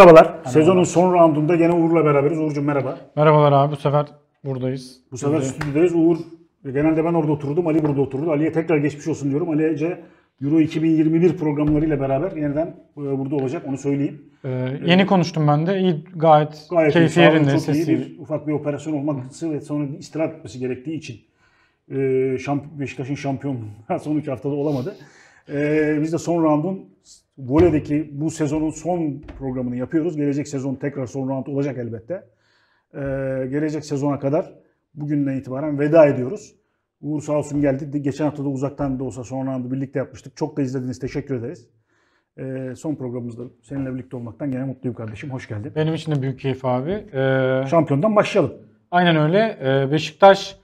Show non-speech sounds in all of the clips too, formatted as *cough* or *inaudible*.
Merhabalar. Merhabalar. Sezonun son roundunda yine Uğur'la beraberiz. Uğur'cum merhaba. Merhabalar abi. Bu sefer buradayız. Bu sefer Burada. stüdyodayız. Uğur genelde ben orada otururdum. Ali burada otururdu. Ali'ye tekrar geçmiş olsun diyorum. Ali Ece Euro 2021 programlarıyla beraber yeniden e, burada olacak. Onu söyleyeyim. Ee, yeni ee, konuştum ben de. İyi, gayet, gayet keyfi yerinde. Çok sesi. iyi bir, ufak bir operasyon olması ve sonra istirahat etmesi gerektiği için e, şamp Beşiktaş'ın şampiyon *laughs* son iki haftada olamadı. E, biz de son roundun Vole'deki bu sezonun son programını yapıyoruz. Gelecek sezon tekrar son round olacak elbette. Ee, gelecek sezona kadar bugünden itibaren veda ediyoruz. Uğur sağ olsun geldi. Geçen hafta da uzaktan da olsa son roundu birlikte yapmıştık. Çok da izlediğiniz teşekkür ederiz. Ee, son programımızda seninle birlikte olmaktan gene mutluyum kardeşim. Hoş geldin. Benim için de büyük keyif abi. Ee, Şampiyondan başlayalım. Aynen öyle. Ee, Beşiktaş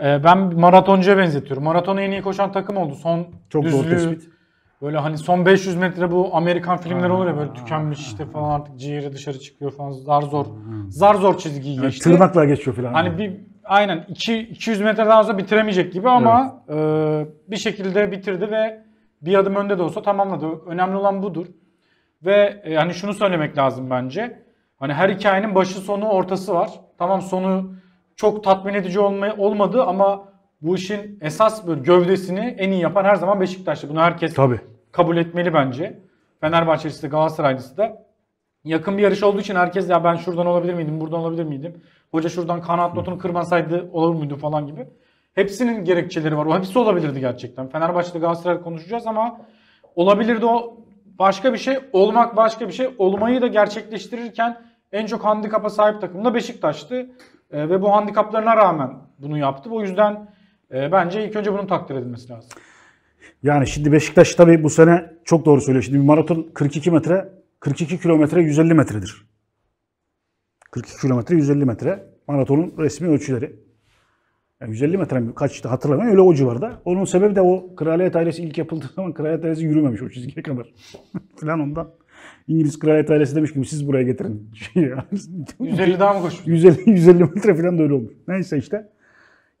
e, ben maratoncuya benzetiyorum. Maratona en iyi koşan takım oldu. Son Çok düzlüğü, doğru tespit. Böyle hani son 500 metre bu Amerikan filmler olur ya böyle tükenmiş işte falan artık ciğeri dışarı çıkıyor falan zar zor. Zar zor çizgiyi Yani geçti. tırnakla geçiyor falan. Hani bir aynen 2 200 metre daha sonra bitiremeyecek gibi ama e, bir şekilde bitirdi ve bir adım önde de olsa tamamladı. Önemli olan budur. Ve e, hani şunu söylemek lazım bence. Hani her hikayenin başı sonu ortası var. Tamam sonu çok tatmin edici olma, olmadı ama bu işin esas böyle gövdesini en iyi yapan her zaman Beşiktaş'tı. Bunu herkes Tabii. kabul etmeli bence. Fenerbahçelisi de Galatasaraylısı da. Yakın bir yarış olduğu için herkes ya ben şuradan olabilir miydim, buradan olabilir miydim? Hoca şuradan kanat notunu kırmasaydı olur muydu falan gibi. Hepsinin gerekçeleri var. O hepsi olabilirdi gerçekten. Fenerbahçe'de Galatasaray'da konuşacağız ama olabilirdi o başka bir şey. Olmak başka bir şey. Olmayı da gerçekleştirirken en çok handikapa sahip takım da Beşiktaş'tı. E, ve bu handikaplarına rağmen bunu yaptı. O yüzden e, bence ilk önce bunun takdir edilmesi lazım. Yani şimdi Beşiktaş tabii bu sene çok doğru söylüyor. Şimdi bir maraton 42 metre, 42 kilometre 150 metredir. 42 kilometre 150 metre maratonun resmi ölçüleri. Yani 150 metre mi kaçtı hatırlamıyorum öyle o civarda. Onun sebebi de o Kraliyet Ailesi ilk yapıldığı zaman Kraliyet Ailesi yürümemiş o çizgiye kadar. *laughs* Falan ondan. İngiliz Kraliyet Ailesi demiş ki siz buraya getirin. 150 *laughs* daha mı koşmuş? 150, 150 metre falan da öyle olmuş. Neyse işte.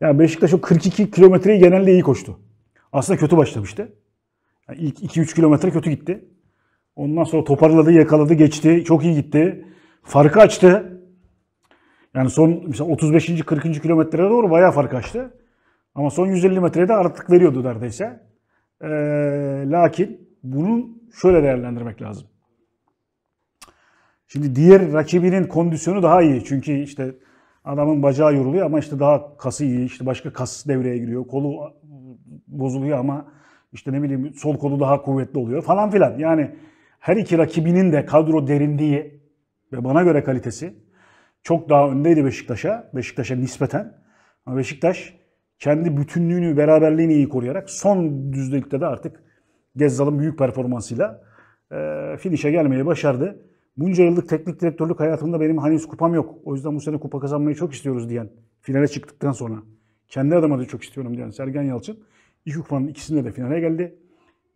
Yani Beşiktaş o 42 kilometreyi genelde iyi koştu. Aslında kötü başlamıştı. Yani ilk 2-3 kilometre kötü gitti. Ondan sonra toparladı, yakaladı, geçti. Çok iyi gitti. Farkı açtı. Yani son mesela 35. 40. kilometreye doğru bayağı fark açtı. Ama son 150 metrede artık veriyordu neredeyse. Ee, lakin bunu şöyle değerlendirmek lazım. Şimdi diğer rakibinin kondisyonu daha iyi. Çünkü işte Adamın bacağı yoruluyor ama işte daha kası iyi, işte başka kas devreye giriyor, kolu bozuluyor ama işte ne bileyim sol kolu daha kuvvetli oluyor falan filan. Yani her iki rakibinin de kadro derinliği ve bana göre kalitesi çok daha öndeydi Beşiktaş'a, Beşiktaş'a nispeten. Ama Beşiktaş kendi bütünlüğünü, beraberliğini iyi koruyarak son düzlükte de artık Gezzal'ın büyük performansıyla e, finişe gelmeyi başardı bunca yıllık teknik direktörlük hayatımda benim henüz kupam yok. O yüzden bu sene kupa kazanmayı çok istiyoruz diyen, finale çıktıktan sonra kendi adıma da çok istiyorum diyen Sergen Yalçın iki kupanın ikisinde de finale geldi.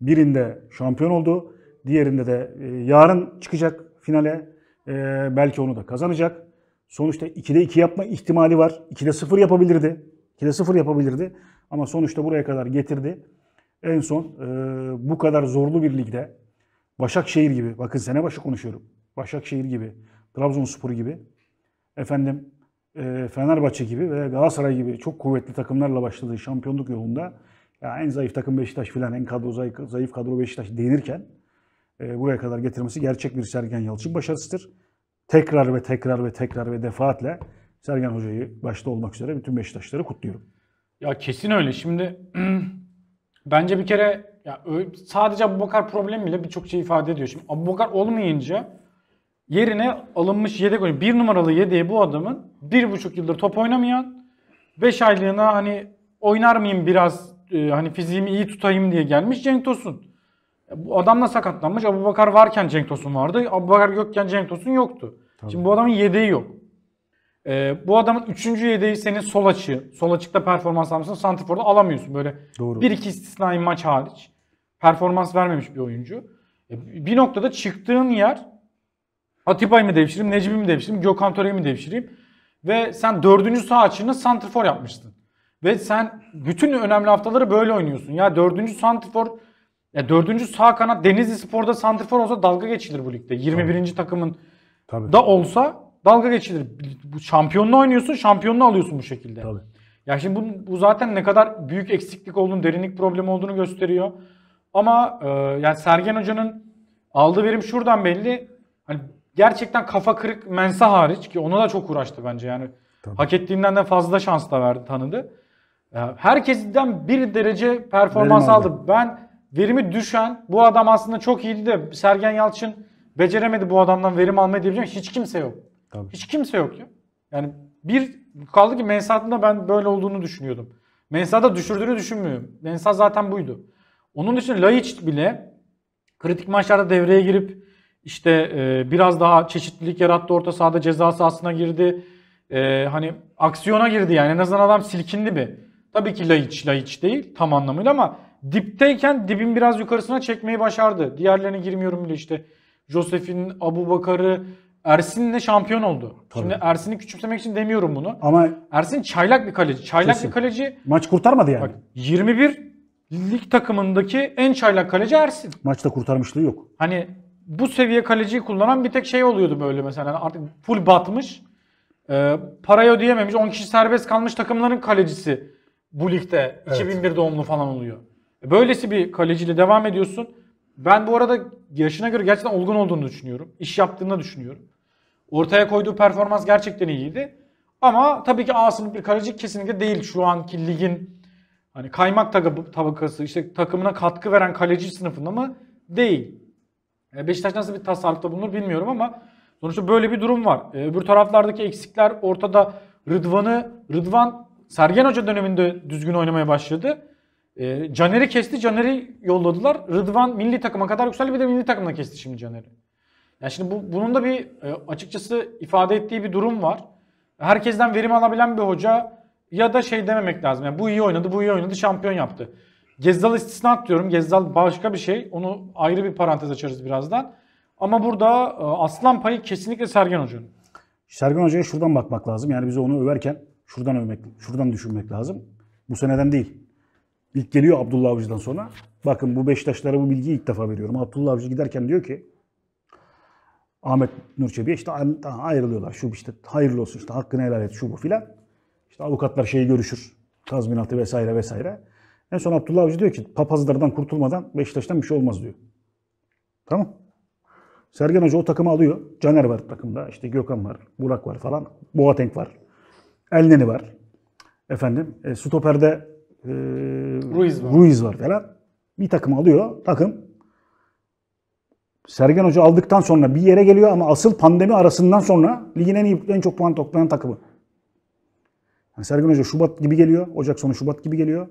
Birinde şampiyon oldu. Diğerinde de e, yarın çıkacak finale. E, belki onu da kazanacak. Sonuçta 2'de 2 yapma ihtimali var. 2'de 0 yapabilirdi. 2'de 0 yapabilirdi. Ama sonuçta buraya kadar getirdi. En son e, bu kadar zorlu bir ligde Başakşehir gibi, bakın sene başı konuşuyorum. Başakşehir gibi, Trabzonspor gibi, efendim e, Fenerbahçe gibi ve Galatasaray gibi çok kuvvetli takımlarla başladığı şampiyonluk yolunda ya en zayıf takım Beşiktaş filan, en kadro zayıf, zayıf kadro Beşiktaş denirken e, buraya kadar getirmesi gerçek bir Sergen Yalçın başarısıdır. Tekrar ve tekrar ve tekrar ve defaatle Sergen Hoca'yı başta olmak üzere bütün Beşiktaşları kutluyorum. Ya kesin öyle. Şimdi *clears throat* bence bir kere ya sadece Abubakar problem bile birçok şey ifade ediyor. Şimdi Abubakar olmayınca Yerine alınmış yedek oyuncu. Bir numaralı yedeği bu adamın bir buçuk yıldır top oynamayan 5 aylığına hani oynar mıyım biraz e, hani fiziğimi iyi tutayım diye gelmiş Cenk Tosun. E, bu adamla sakatlanmış. Abu Bakar varken Cenk Tosun vardı. Abu Bakar yokken Cenk Tosun yoktu. Tabii. Şimdi bu adamın yedeği yok. Ee, bu adamın üçüncü yedeği senin sol açığı. Sol açıkta performans almışsın. Santifor'da alamıyorsun böyle. Doğru. Bir iki istisnai maç hariç. Performans vermemiş bir oyuncu. E, bir noktada çıktığın yer Atiba'yı mı devşireyim, Necip'i mi devşireyim, Gökhan Töre'yi mi devşireyim? Ve sen dördüncü saha açığını santrfor yapmıştın. Ve sen bütün önemli haftaları böyle oynuyorsun. Ya dördüncü santrfor, ya dördüncü sağ kanat Denizli Spor'da santrfor olsa dalga geçilir bu ligde. 21. Tabii. takımın Tabii. da olsa dalga geçilir. Şampiyonla oynuyorsun, şampiyonla alıyorsun bu şekilde. Tabii. Ya şimdi bu, bu zaten ne kadar büyük eksiklik olduğunu, derinlik problemi olduğunu gösteriyor. Ama e, yani Sergen Hoca'nın aldığı verim şuradan belli. Hani gerçekten kafa kırık Mensa hariç ki ona da çok uğraştı bence yani. Tabii. Hak ettiğinden de fazla şans da verdi tanıdı. Herkesten bir derece performans aldı. aldı. Ben verimi düşen bu adam aslında çok iyiydi de Sergen Yalçın beceremedi bu adamdan verim almayı diyebileceğim. Hiç kimse yok. Tabii. Hiç kimse yok ya. Yani bir kaldı ki Mensah'ın ben böyle olduğunu düşünüyordum. Mensa'da düşürdüğünü düşünmüyorum. Mensa zaten buydu. Onun dışında Laiç bile kritik maçlarda devreye girip işte e, biraz daha çeşitlilik yarattı orta sahada ceza sahasına girdi. E, hani aksiyona girdi yani en azından adam silkindi bir. Tabii ki Laiç, Laiç değil tam anlamıyla ama dipteyken dibin biraz yukarısına çekmeyi başardı. Diğerlerine girmiyorum bile işte. Josef'in, Abu Bakar'ı, Ersin'le şampiyon oldu. Tabii. Şimdi Ersin'i küçümsemek için demiyorum bunu. Ama Ersin çaylak bir kaleci. Çaylak kesin. bir kaleci. Maç kurtarmadı yani. Bak 21 lig takımındaki en çaylak kaleci Ersin. Maçta kurtarmışlığı yok. Hani bu seviye kaleciyi kullanan bir tek şey oluyordu böyle mesela. Yani artık full batmış. E, parayı ödeyememiş. 10 kişi serbest kalmış takımların kalecisi bu ligde. Evet. 2001 doğumlu falan oluyor. E, böylesi bir kaleciyle devam ediyorsun. Ben bu arada yaşına göre gerçekten olgun olduğunu düşünüyorum. İş yaptığını düşünüyorum. Ortaya koyduğu performans gerçekten iyiydi. Ama tabii ki A bir kaleci kesinlikle değil şu anki ligin hani kaymak tabakası işte takımına katkı veren kaleci sınıfında mı? Değil. E, Beşiktaş nasıl bir tasarrufta bulunur bilmiyorum ama sonuçta böyle bir durum var. E, öbür taraflardaki eksikler ortada. Rıdvan'ı, Rıdvan Sergen Hoca döneminde düzgün oynamaya başladı. E, Caner'i kesti, Caner'i yolladılar. Rıdvan milli takıma kadar yükseldi bir de milli takımda kesti şimdi Caner'i. Yani şimdi bu, bunun da bir açıkçası ifade ettiği bir durum var. Herkesten verim alabilen bir hoca ya da şey dememek lazım. Yani bu iyi oynadı, bu iyi oynadı, şampiyon yaptı. Gezdal istisna diyorum. Gezdal başka bir şey. Onu ayrı bir parantez açarız birazdan. Ama burada e, aslan payı kesinlikle Sergen Hoca'nın. Sergen Hoca'ya şuradan bakmak lazım. Yani bize onu överken şuradan övmek, şuradan düşünmek lazım. Bu seneden değil. İlk geliyor Abdullah Avcı'dan sonra. Bakın bu Beşiktaşlara bu bilgiyi ilk defa veriyorum. Abdullah Avcı giderken diyor ki Ahmet Nur işte ayrılıyorlar. Şu işte hayırlı olsun işte hakkını helal et şu bu filan. İşte avukatlar şeyi görüşür. Tazminatı vesaire vesaire. En son Abdullah Avcı diyor ki papazlardan kurtulmadan Beşiktaş'tan bir şey olmaz diyor. Tamam. Sergen Hoca o takımı alıyor. Caner var takımda. İşte Gökhan var. Burak var falan. Boateng var. Elneni var. Efendim e, stoperde e, Ruiz, var. Ruiz var falan. Bir takım alıyor. Takım Sergen Hoca aldıktan sonra bir yere geliyor ama asıl pandemi arasından sonra ligin en iyi en çok puan toplayan takımı. Yani Sergen Hoca Şubat gibi geliyor. Ocak sonu Şubat gibi geliyor.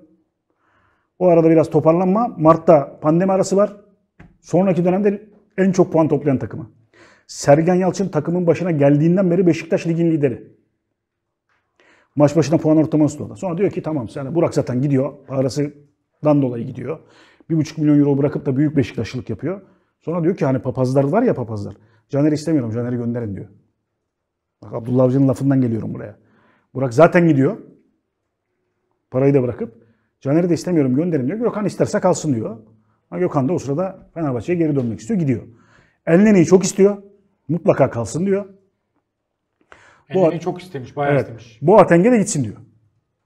O arada biraz toparlanma. Mart'ta pandemi arası var. Sonraki dönemde en çok puan toplayan takımı. Sergen Yalçın takımın başına geldiğinden beri Beşiktaş ligin lideri. Maç başına puan ortalaması da Sonra diyor ki tamam yani Burak zaten gidiyor. Parasından dolayı gidiyor. Bir buçuk milyon euro bırakıp da büyük Beşiktaşlılık yapıyor. Sonra diyor ki hani papazlar var ya papazlar. Caner'i istemiyorum. Caner'i gönderin diyor. Bak Abdullah Avcı'nın lafından geliyorum buraya. Burak zaten gidiyor. Parayı da bırakıp. Caner'i de istemiyorum gönderin diyor. Gökhan isterse kalsın diyor. Ama Gökhan da o sırada Fenerbahçe'ye geri dönmek istiyor. Gidiyor. Elneni'yi çok istiyor. Mutlaka kalsın diyor. Elneni çok istemiş. Bayağı evet, istemiş. Boateng'e de gitsin diyor.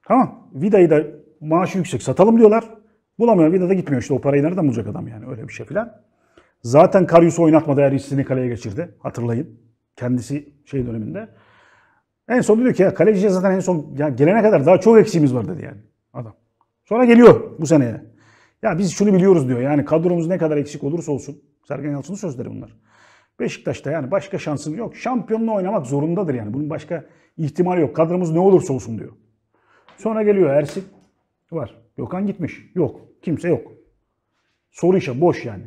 Tamam. Vida'yı da maaşı yüksek satalım diyorlar. Bulamıyor. Vida da gitmiyor. İşte o parayı nereden bulacak adam yani. Öyle bir şey filan. Zaten Karius'u oynatmadı. Her işini kaleye geçirdi. Hatırlayın. Kendisi şey döneminde. En son diyor ki ya kaleciye zaten en son ya gelene kadar daha çok eksiğimiz var dedi yani adam. Sonra geliyor bu seneye. Ya biz şunu biliyoruz diyor. Yani kadromuz ne kadar eksik olursa olsun. Sergen Yalçın'ın sözleri bunlar. Beşiktaş'ta yani başka şansın yok. Şampiyonla oynamak zorundadır yani. Bunun başka ihtimali yok. Kadromuz ne olursa olsun diyor. Sonra geliyor Ersin. Var. Gökhan gitmiş. Yok. Kimse yok. Soru işe boş yani.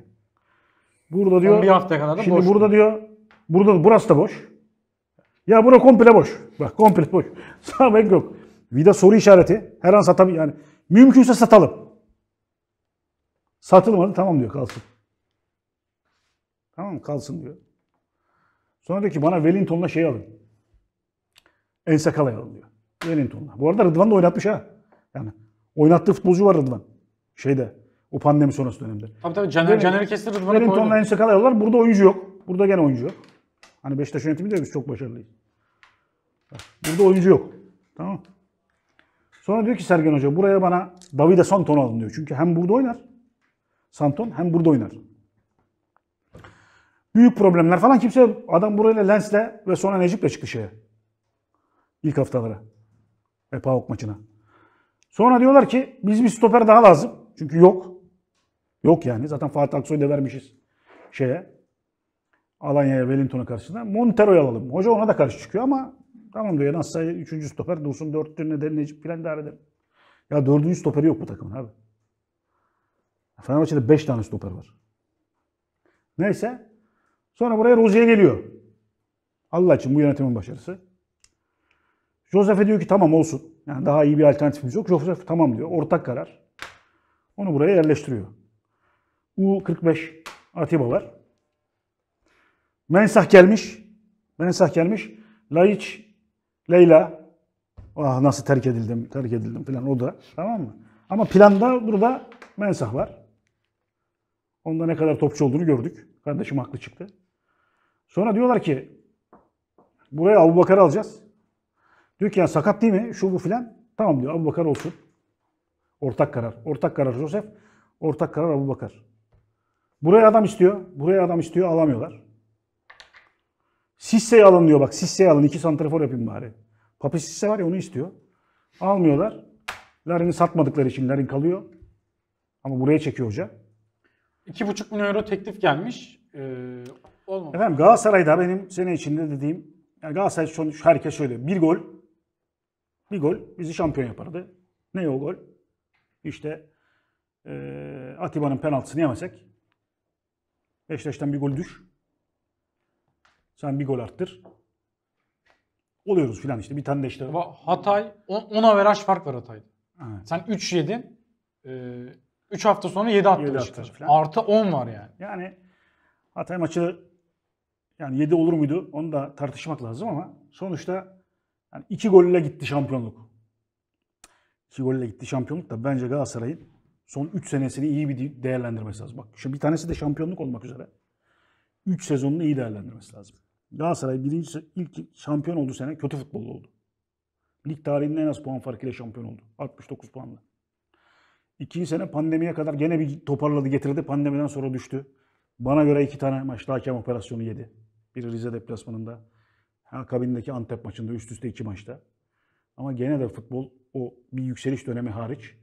Burada diyor. Bir haftaya kadar da Şimdi boş burada diyor. Burada burası da boş. Ya bura komple boş. Bak komple boş. *laughs* Sağ bek yok. Vida soru işareti. Her an satam yani Mümkünse satalım. Satılmadı tamam diyor kalsın. Tamam kalsın diyor. Sonra diyor ki bana Wellington'la şey alın. El Sakala'yı alın diyor. Wellington'la. Bu arada Rıdvan da oynatmış ha. Yani oynattığı futbolcu var Rıdvan. Şeyde o pandemi sonrası dönemde. Tabii tabii Caner, Caner'i kesti Rıdvan'ı koydu. Wellington'la El alırlar. Burada oyuncu yok. Burada gene oyuncu yok. Hani Beşiktaş yönetimi de biz çok başarılıyız. Burada oyuncu yok. Tamam Sonra diyor ki Sergen Hoca buraya bana Davide Santon alın diyor. Çünkü hem burada oynar Santon hem burada oynar. Büyük problemler falan kimse adam burayla Lens'le ve sonra Necip'le çıktı şeye. İlk haftalara. Ve PAOK maçına. Sonra diyorlar ki biz bir stoper daha lazım. Çünkü yok. Yok yani. Zaten Fatih Aksoy'u da vermişiz şeye. Alanya'ya, Wellington'a karşısında. Montero'yu alalım. Hoca ona da karşı çıkıyor ama Tamam diyor Yanan Sayı 3. stoper dursun 4'tür ne der Necip filan idare eder. Ya 4. stoperi yok bu takımın abi. Fenerbahçe'de 5 tane stoper var. Neyse. Sonra buraya Rozi'ye geliyor. Allah için bu yönetimin başarısı. Josef'e diyor ki tamam olsun. Yani daha iyi bir alternatifimiz yok. Josef tamam diyor. Ortak karar. Onu buraya yerleştiriyor. U45 Atiba var. Mensah gelmiş. Mensah gelmiş. Laiç Leyla ah nasıl terk edildim, terk edildim falan o da tamam mı? Ama planda burada mensah var. Onda ne kadar topçu olduğunu gördük. Kardeşim haklı çıktı. Sonra diyorlar ki buraya Abu Bakar alacağız. Diyor ki ya sakat değil mi? Şu bu filan. Tamam diyor Abu Bakar olsun. Ortak karar. Ortak karar Joseph, Ortak karar Abu Bakar. Buraya adam istiyor. Buraya adam istiyor. Alamıyorlar. Sisse'ye alın diyor bak Sisse'ye alın. iki santrafor yapayım bari. Papi Sisse var ya onu istiyor. Almıyorlar. Larin'i satmadıkları için Larin kalıyor. Ama buraya çekiyor hoca. 2,5 milyon euro teklif gelmiş. Ee, olmadı. Efendim Galatasaray'da benim sene içinde dediğim yani Galatasaray şu, herkes şöyle bir gol bir gol bizi şampiyon yapardı. Ne o gol? İşte e, Atiba'nın penaltısını yemesek Beşiktaş'tan bir gol düş. Sen bir gol arttır. Oluyoruz filan işte. Bir tane de işte. Ama Hatay 10 averaj fark var Hatay. Evet. Sen 3 yedin. 3 e, hafta sonra 7 attı Beşiktaş. Artı 10 var yani. Yani Hatay maçı yani 7 olur muydu? Onu da tartışmak lazım ama sonuçta yani 2 golle gitti şampiyonluk. 2 golle gitti şampiyonluk da bence Galatasaray'ın son 3 senesini iyi bir değerlendirmesi lazım. Bak şu bir tanesi de şampiyonluk olmak üzere. 3 sezonunu iyi değerlendirmesi lazım. Galatasaray birinci, ilk şampiyon oldu sene kötü futbol oldu. Lig tarihinin en az puan farkıyla şampiyon oldu. 69 puanla. İkinci sene pandemiye kadar gene bir toparladı getirdi. Pandemiden sonra düştü. Bana göre iki tane maçta hakem operasyonu yedi. Biri Rize deplasmanında. Akabindeki Antep maçında üst üste iki maçta. Ama gene de futbol o bir yükseliş dönemi hariç.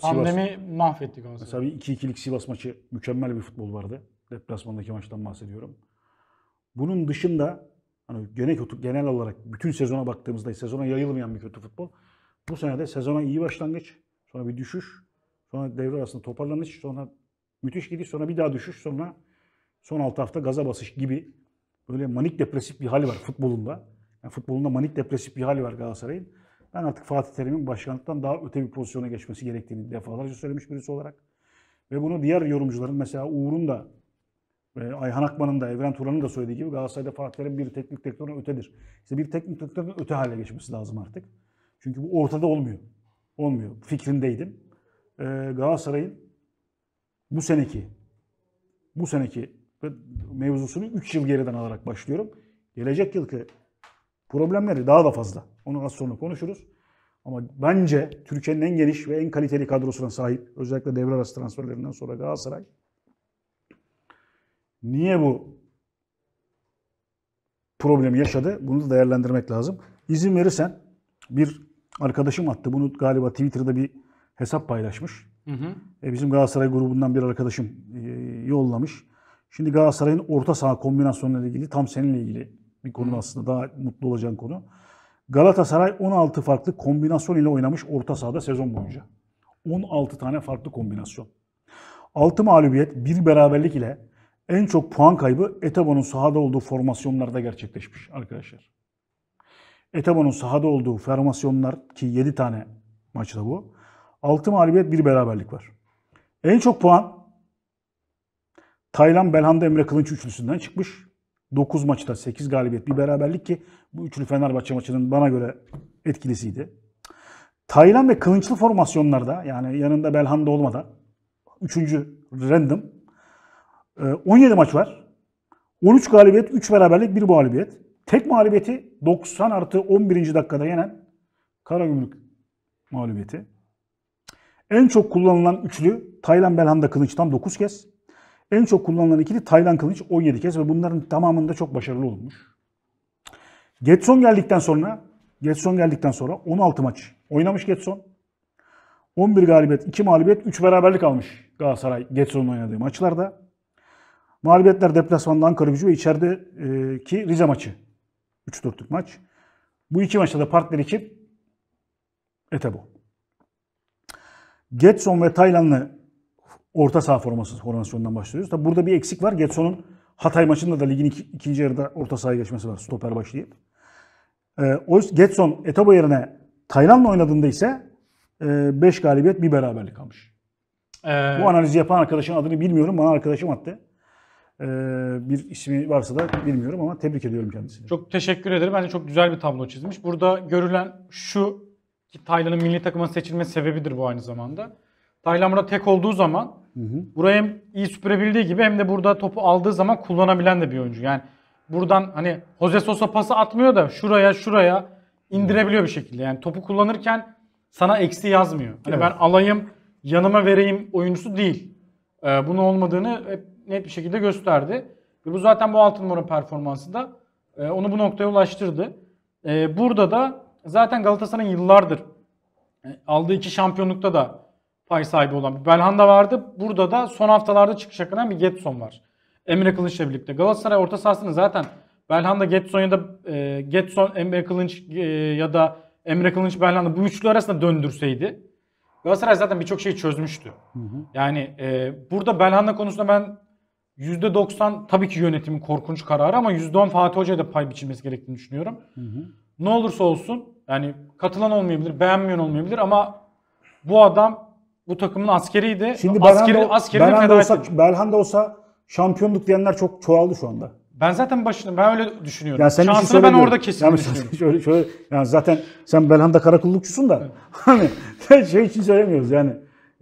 Pandemi Sivas, mahvetti Galatasaray. Mesela bir 2-2'lik Sivas maçı mükemmel bir futbol vardı. Deplasmandaki maçtan bahsediyorum. Bunun dışında hani genel, genel olarak bütün sezona baktığımızda sezona yayılmayan bir kötü futbol. Bu sene de sezona iyi başlangıç, sonra bir düşüş, sonra devre arasında toparlanış, sonra müthiş gidiş, sonra bir daha düşüş, sonra son 6 hafta gaza basış gibi böyle manik depresif bir hali var futbolunda. Yani futbolunda manik depresif bir hali var Galatasaray'ın. Ben artık Fatih Terim'in başkanlıktan daha öte bir pozisyona geçmesi gerektiğini defalarca söylemiş birisi olarak. Ve bunu diğer yorumcuların mesela Uğur'un da ee, Ayhan Akman'ın da Evren Turan'ın da söylediği gibi Galatasaray'da Fatih Terim bir teknik direktörün ötedir. İşte bir teknik direktörün öte hale geçmesi lazım artık. Çünkü bu ortada olmuyor. Olmuyor. Fikrindeydim. Ee, Galatasaray'ın bu seneki bu seneki mevzusunu 3 yıl geriden alarak başlıyorum. Gelecek yılki problemleri daha da fazla. Onu az sonra konuşuruz. Ama bence Türkiye'nin en geniş ve en kaliteli kadrosuna sahip özellikle devre arası transferlerinden sonra Galatasaray niye bu problemi yaşadı? Bunu da değerlendirmek lazım. İzin verirsen bir arkadaşım attı. Bunu galiba Twitter'da bir hesap paylaşmış. Hı hı. E, bizim Galatasaray grubundan bir arkadaşım e, yollamış. Şimdi Galatasaray'ın orta saha kombinasyonuyla ilgili tam seninle ilgili bir konu hı. aslında daha mutlu olacağın konu. Galatasaray 16 farklı kombinasyon ile oynamış orta sahada sezon boyunca. 16 tane farklı kombinasyon. 6 mağlubiyet, 1 beraberlik ile en çok puan kaybı Etebo'nun sahada olduğu formasyonlarda gerçekleşmiş arkadaşlar. Etebo'nun sahada olduğu formasyonlar ki 7 tane maçta bu. 6 mağlubiyet 1 beraberlik var. En çok puan Taylan Belhanda Emre Kılınç üçlüsünden çıkmış. 9 maçta 8 galibiyet bir beraberlik ki bu üçlü Fenerbahçe maçının bana göre etkilisiydi. Taylan ve Kılınçlı formasyonlarda yani yanında Belhanda olmadan üçüncü random 17 ee, maç var. 13 galibiyet, 3 beraberlik, 1 mağlubiyet. Tek mağlubiyeti 90 artı 11. dakikada yenen Karagümrük mağlubiyeti. En çok kullanılan üçlü Taylan Belhanda Kılıç tam 9 kez. En çok kullanılan ikili Taylan Kılıç 17 kez ve bunların tamamında çok başarılı olmuş. Getson geldikten sonra Getson geldikten sonra 16 maç oynamış Getson. 11 galibiyet, 2 mağlubiyet, 3 beraberlik almış Galatasaray Getson'un oynadığı maçlarda. Mağlubiyetler deplasmanda Ankara gücü ve içerideki Rize maçı. 3-4'lük maç. Bu iki maçta da partner ekip Etebo. Getson ve Taylanlı orta saha forması formasyonundan başlıyoruz. Tabi burada bir eksik var. Getson'un Hatay maçında da ligin iki, ikinci yarıda orta sahaya geçmesi var. Stoper başlayıp. Ee, oysa Getson Etebo yerine Taylan'la oynadığında ise 5 e, galibiyet bir beraberlik almış. Ee, Bu analizi yapan arkadaşın adını bilmiyorum. Bana arkadaşım attı. Ee, bir ismi varsa da bilmiyorum ama tebrik ediyorum kendisini. Çok teşekkür ederim. Bence çok güzel bir tablo çizmiş. Burada görülen şu ki Taylan'ın milli takıma seçilme sebebidir bu aynı zamanda. Taylan burada tek olduğu zaman hı hı. burayı hem iyi süpürebildiği gibi hem de burada topu aldığı zaman kullanabilen de bir oyuncu. Yani buradan hani Jose Sosa pası atmıyor da şuraya şuraya indirebiliyor bir şekilde. Yani topu kullanırken sana eksi yazmıyor. Hani evet. ben alayım yanıma vereyim oyuncusu değil. Ee, bunun olmadığını hep net bir şekilde gösterdi. Ve bu zaten bu altın numara performansı da e, onu bu noktaya ulaştırdı. E, burada da zaten Galatasaray'ın yıllardır e, aldığı iki şampiyonlukta da pay sahibi olan bir Belhanda vardı. Burada da son haftalarda çıkışa kadar bir Getson var. Emre Kılıç'la birlikte. Galatasaray orta sahasını zaten Belhanda, Getson ya da e, Getson, Emre Kılıç e, ya da Emre Kılıç, Belhanda bu üçlü arasında döndürseydi Galatasaray zaten birçok şeyi çözmüştü. Hı hı. Yani e, burada Belhanda konusunda ben %90 tabii ki yönetimin korkunç kararı ama %10 Fatih Hoca'ya da pay biçilmesi gerektiğini düşünüyorum. Hı hı. Ne olursa olsun yani katılan olmayabilir, beğenmeyen olmayabilir ama bu adam bu takımın askeriydi. Şimdi askeri, Belhanda, askerini Belhanda olsa, etti. Belhanda olsa şampiyonluk diyenler çok çoğaldı şu anda. Ben zaten başını ben öyle düşünüyorum. Yani senin Şansını şey ben orada kesin yani düşünüyorum. *laughs* Şöyle, şöyle, yani zaten sen Belhanda karakullukçusun da. *laughs* Hani şey için söylemiyoruz yani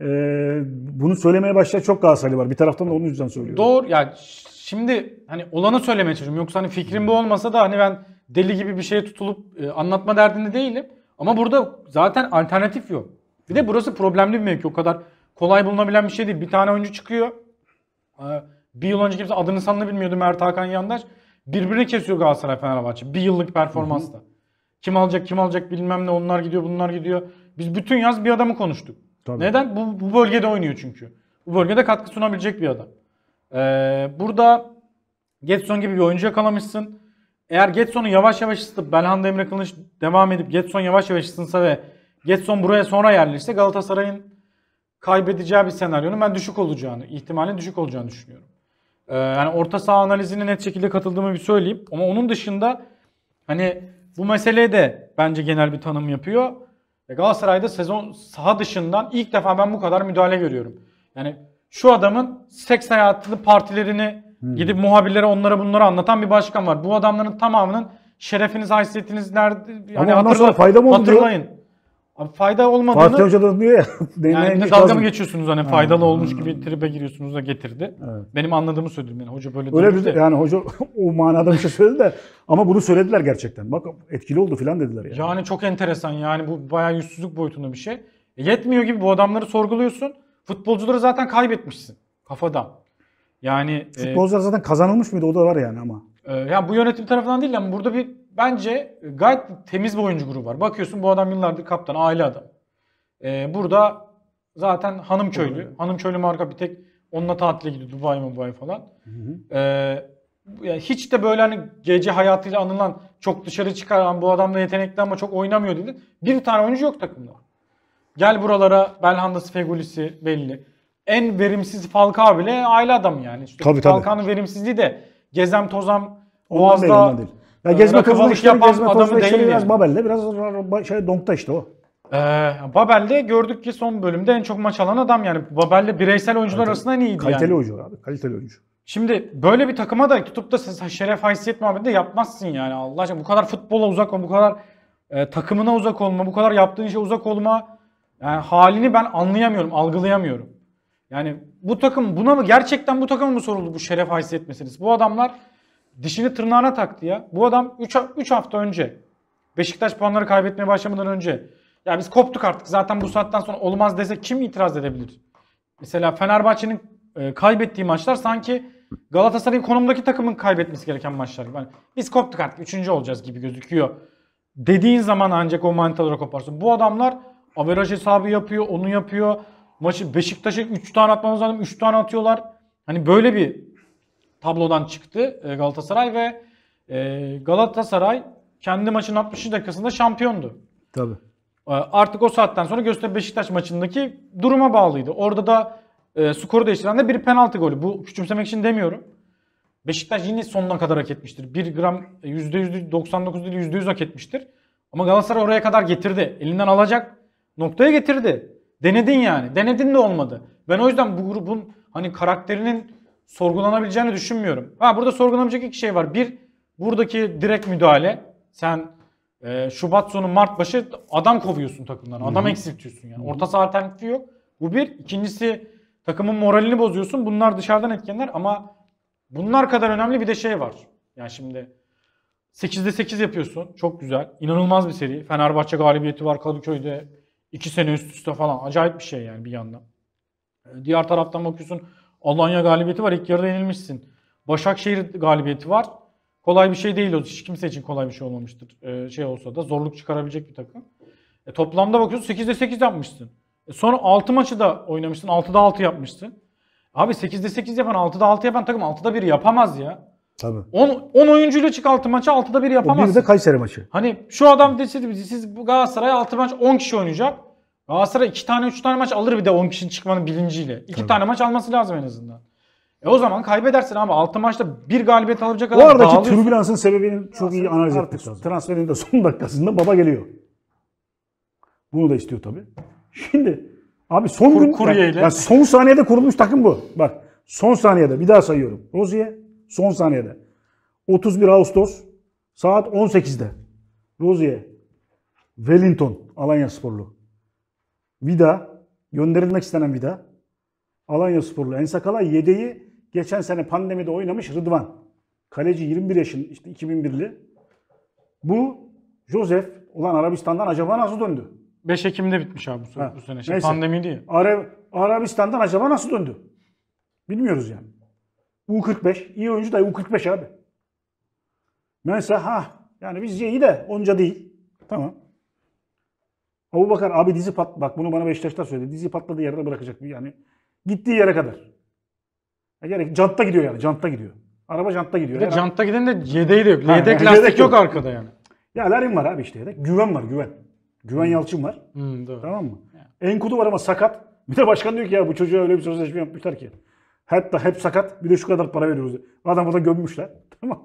e, bunu söylemeye başlayan çok Galatasaraylı var. Bir taraftan da onun yüzden söylüyorum. Doğru. Yani şimdi hani olanı söylemeye çalışıyorum. Yoksa hani fikrim bu olmasa da hani ben deli gibi bir şeye tutulup e, anlatma derdinde değilim. Ama burada zaten alternatif yok. Bir de burası problemli bir mevki. O kadar kolay bulunabilen bir şey değil. Bir tane oyuncu çıkıyor. E, bir yıl önce kimse adını sanını bilmiyordu Mert Hakan Yandaş. Birbirini kesiyor Galatasaray Fenerbahçe. Bir yıllık performansla. Hı Kim alacak kim alacak bilmem ne onlar gidiyor bunlar gidiyor. Biz bütün yaz bir adamı konuştuk. Tabii. Neden? Bu, bu bölgede oynuyor çünkü. Bu bölgede katkı sunabilecek bir adam. Ee, burada Getson gibi bir oyuncu yakalamışsın. Eğer Getson'u yavaş yavaş ısıtıp Belhanda Emre Kılıç devam edip Getson yavaş yavaş ısınsa ve Getson buraya sonra yerleşse Galatasaray'ın kaybedeceği bir senaryonun ben düşük olacağını, ihtimalin düşük olacağını düşünüyorum. Ee, yani orta saha analizine net şekilde katıldığımı bir söyleyeyim. Ama onun dışında hani bu meseleye de bence genel bir tanım yapıyor. Ve Galatasaray'da sezon saha dışından ilk defa ben bu kadar müdahale görüyorum. Yani şu adamın seks hayatlı partilerini hmm. gidip muhabirlere onlara bunları anlatan bir başkan var. Bu adamların tamamının şerefiniz, haysiyetiniz nerede? Yani Ama hatırla, fayda mı Hatırlayın. Diyor. Abi fayda olmadığını... Fatih Hoca da diyor ya. *laughs* yani dalga mı geçiyorsunuz hani faydalı olmuş gibi tribe giriyorsunuz da getirdi. Evet. Benim anladığımı söyledim yani hoca böyle Öyle bir yani hoca *laughs* o manada bir şey söyledi de ama bunu söylediler gerçekten. Bak etkili oldu filan dediler yani. Yani çok enteresan yani bu bayağı yüzsüzlük boyutunda bir şey. E, yetmiyor gibi bu adamları sorguluyorsun. Futbolcuları zaten kaybetmişsin kafadan. Yani e, futbolcular e, zaten kazanılmış mıydı o da var yani ama. E, ya yani bu yönetim tarafından değil ama yani burada bir Bence gayet temiz bir oyuncu grubu var. Bakıyorsun bu adam yıllardır kaptan, aile adam. Ee, burada zaten hanım köylü. Hanım köylü marka bir tek onunla tatile gidiyor. Dubai, Mumbai falan. Ee, yani hiç de böyle hani gece hayatıyla anılan çok dışarı çıkaran bu adam da yetenekli ama çok oynamıyor dedi. Bir tane oyuncu yok takımda. Gel buralara Belhanda'sı, Fegulisi belli. En verimsiz Falcao bile aile adam yani. İşte tabii, Falcao'nun verimsizliği de gezem tozam Ondan Boğaz'da ya ee, gezme tozma işleri, gezme adamı işleri biraz yani. Babel'de biraz şey donkta işte o. Ee, Babel'de gördük ki son bölümde en çok maç alan adam yani Babel'de bireysel oyuncular kaliteli, arasında en iyiydi kaliteli yani. Kaliteli oyuncu abi kaliteli oyuncu. Şimdi böyle bir takıma da tutup da sen şeref haysiyet muhabbeti de yapmazsın yani Allah aşkına. Bu kadar futbola uzak olma, bu kadar e, takımına uzak olma, bu kadar yaptığın işe uzak olma yani halini ben anlayamıyorum, algılayamıyorum. Yani bu takım buna mı gerçekten bu takım mı soruldu bu şeref haysiyet meselesi? Bu adamlar dişini tırnağına taktı ya. Bu adam 3 hafta önce Beşiktaş puanları kaybetmeye başlamadan önce ya biz koptuk artık zaten bu saatten sonra olmaz dese kim itiraz edebilir? Mesela Fenerbahçe'nin e, kaybettiği maçlar sanki Galatasaray'ın konumdaki takımın kaybetmesi gereken maçlar gibi. Yani biz koptuk artık üçüncü olacağız gibi gözüküyor. Dediğin zaman ancak o manitalara koparsın. Bu adamlar averaj hesabı yapıyor, onu yapıyor. Maçı Beşiktaş'a 3 tane atmamız lazım. 3 tane atıyorlar. Hani böyle bir tablodan çıktı e, Galatasaray ve e, Galatasaray kendi maçın 60. dakikasında şampiyondu. Tabii. E, artık o saatten sonra Göztepe Beşiktaş maçındaki duruma bağlıydı. Orada da skoru değiştiren de bir penaltı golü. Bu küçümsemek için demiyorum. Beşiktaş yine sonuna kadar hak etmiştir. 1 gram %100 99 değil %100 hak etmiştir. Ama Galatasaray oraya kadar getirdi. Elinden alacak noktaya getirdi. Denedin yani. Denedin de olmadı. Ben o yüzden bu grubun hani karakterinin sorgulanabileceğini düşünmüyorum. Ha burada sorgulanacak iki şey var. Bir buradaki direkt müdahale. Sen e, Şubat sonu Mart başı adam kovuyorsun takımdan. Adam Hı-hı. eksiltiyorsun yani. Orta saha alternatifi yok. Bu bir. İkincisi takımın moralini bozuyorsun. Bunlar dışarıdan etkenler ama bunlar kadar önemli bir de şey var. Yani şimdi 8'de 8 yapıyorsun. Çok güzel. İnanılmaz bir seri. Fenerbahçe galibiyeti var Kadıköy'de. 2 sene üst üste falan. Acayip bir şey yani bir yandan. E, diğer taraftan bakıyorsun Alanya galibiyeti var. İlk yarıda yenilmişsin. Başakşehir galibiyeti var. Kolay bir şey değil o. Hiç kimse için kolay bir şey olmamıştır. Ee, şey olsa da zorluk çıkarabilecek bir takım. E, toplamda bakıyorsun 8'de 8 yapmışsın. E, sonra 6 maçı da oynamışsın. 6'da 6 yapmışsın. Abi 8'de 8 yapan, 6'da 6 yapan takım 6'da 1 yapamaz ya. Tabii. 10, 10 oyuncuyla çık 6 maçı 6'da 1 yapamaz. O bir de Kayseri maçı. Hani şu adam deseydi siz Galatasaray 6 maç 10 kişi oynayacak. Galatasaray 2 tane 3 tane maç alır bir de 10 kişinin çıkmanın bilinciyle. 2 tane maç alması lazım en azından. E o zaman kaybedersin abi. 6 maçta bir galibiyet alabilecek Bu adam aradaki dağılıyorsun. türbülansın sebebini çok iyi analiz Artık etmek transferin de son *laughs* dakikasında baba geliyor. Bunu da istiyor tabii. Şimdi abi son Kur- gün kurye Yani son saniyede kurulmuş takım bu. Bak son saniyede bir daha sayıyorum. Rozier son saniyede. 31 Ağustos saat 18'de. Rozier Wellington Alanya Sporlu. Vida, gönderilmek istenen Vida. Alanya Sporlu. Ensakala yedeği geçen sene pandemide oynamış Rıdvan. Kaleci 21 yaşın işte 2001'li. Bu Josef olan Arabistan'dan acaba nasıl döndü? 5 Ekim'de bitmiş abi bu, sene. Ha, bu sene. Şey, pandemi değil. Ara, Arabistan'dan acaba nasıl döndü? Bilmiyoruz yani. U45. iyi oyuncu da U45 abi. Mensa ha yani bizce iyi de onca değil. Tamam. Abu Bakar abi dizi pat bak bunu bana Beşiktaş'ta söyledi. Dizi patladı yerde bırakacak yani. Gittiği yere kadar. Yani cantta gidiyor yani. Cantta gidiyor. Araba cantta gidiyor. Bir de cantta giden de yedeği de yok. Ha, yedek yani lastik yedek yok. yok arkada yani. Ya Larin var abi işte yedek. Güven var güven. Güven hmm. Yalçın var. Hmm, doğru. Tamam mı? Yani. Enkudu var ama sakat. Bir de başkan diyor ki ya bu çocuğa öyle bir sözleşme yapmışlar ki. Hatta hep sakat. Bir de şu kadar para veriyoruz. Adamı da gömmüşler. *laughs* Tamam.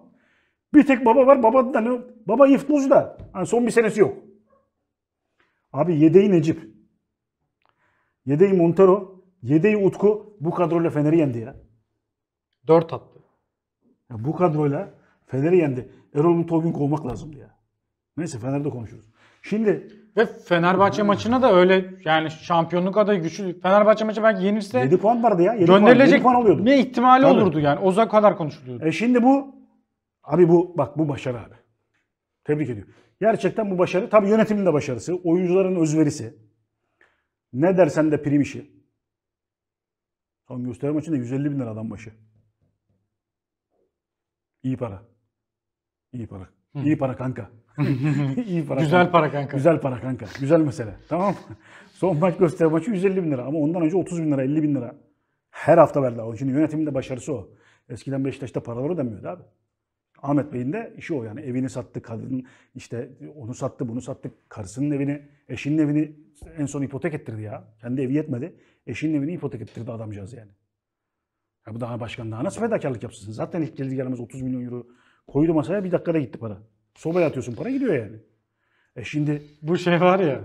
Bir tek baba var. Baba da ne? Baba iyi futbolcu da. son bir senesi yok. Abi yedeği Necip. Yedeği Montero. Yedeği Utku. Bu kadroyla Fener'i yendi ya. Dört attı. ya bu kadroyla Fener'i yendi. Erol Mutogün kovmak lazımdı ya. Neyse Fener'de konuşuruz. Şimdi Ve Fenerbahçe maçına da öyle yani şampiyonluk adayı güçlü. Fenerbahçe maçı belki yenirse. 7 puan vardı ya. 7 Puan, gönderilecek 7 puan oluyordu. ne ihtimali Tabii. olurdu yani. O kadar konuşuluyordu. E şimdi bu abi bu bak bu başarı abi. Tebrik ediyorum. Gerçekten bu başarı tabi yönetimin de başarısı, oyuncuların özverisi. Ne dersen de prim işi. Son gösteri maçında 150 bin lira adam başı. İyi para. İyi para. Hı. İyi para kanka. *laughs* İyi para. Güzel kanka. para kanka. Güzel para kanka. Güzel mesele. Tamam *laughs* Son maç gösteri maçı 150 bin lira. Ama ondan önce 30 bin lira, 50 bin lira. Her hafta verdi Onun için yönetimin de başarısı o. Eskiden Beşiktaş'ta paraları ödemiyordu abi. Ahmet Bey'in de işi o yani evini sattı kadın işte onu sattı bunu sattı karısının evini eşinin evini en son ipotek ettirdi ya. Kendi evi yetmedi. Eşinin evini ipotek ettirdi adamcağız yani. Ya bu daha başkan daha nasıl fedakarlık yapsın? Zaten ilk geldiği gelmez 30 milyon euro koydu masaya bir dakikada gitti para. Sobaya atıyorsun para gidiyor yani. E şimdi... Bu şey var ya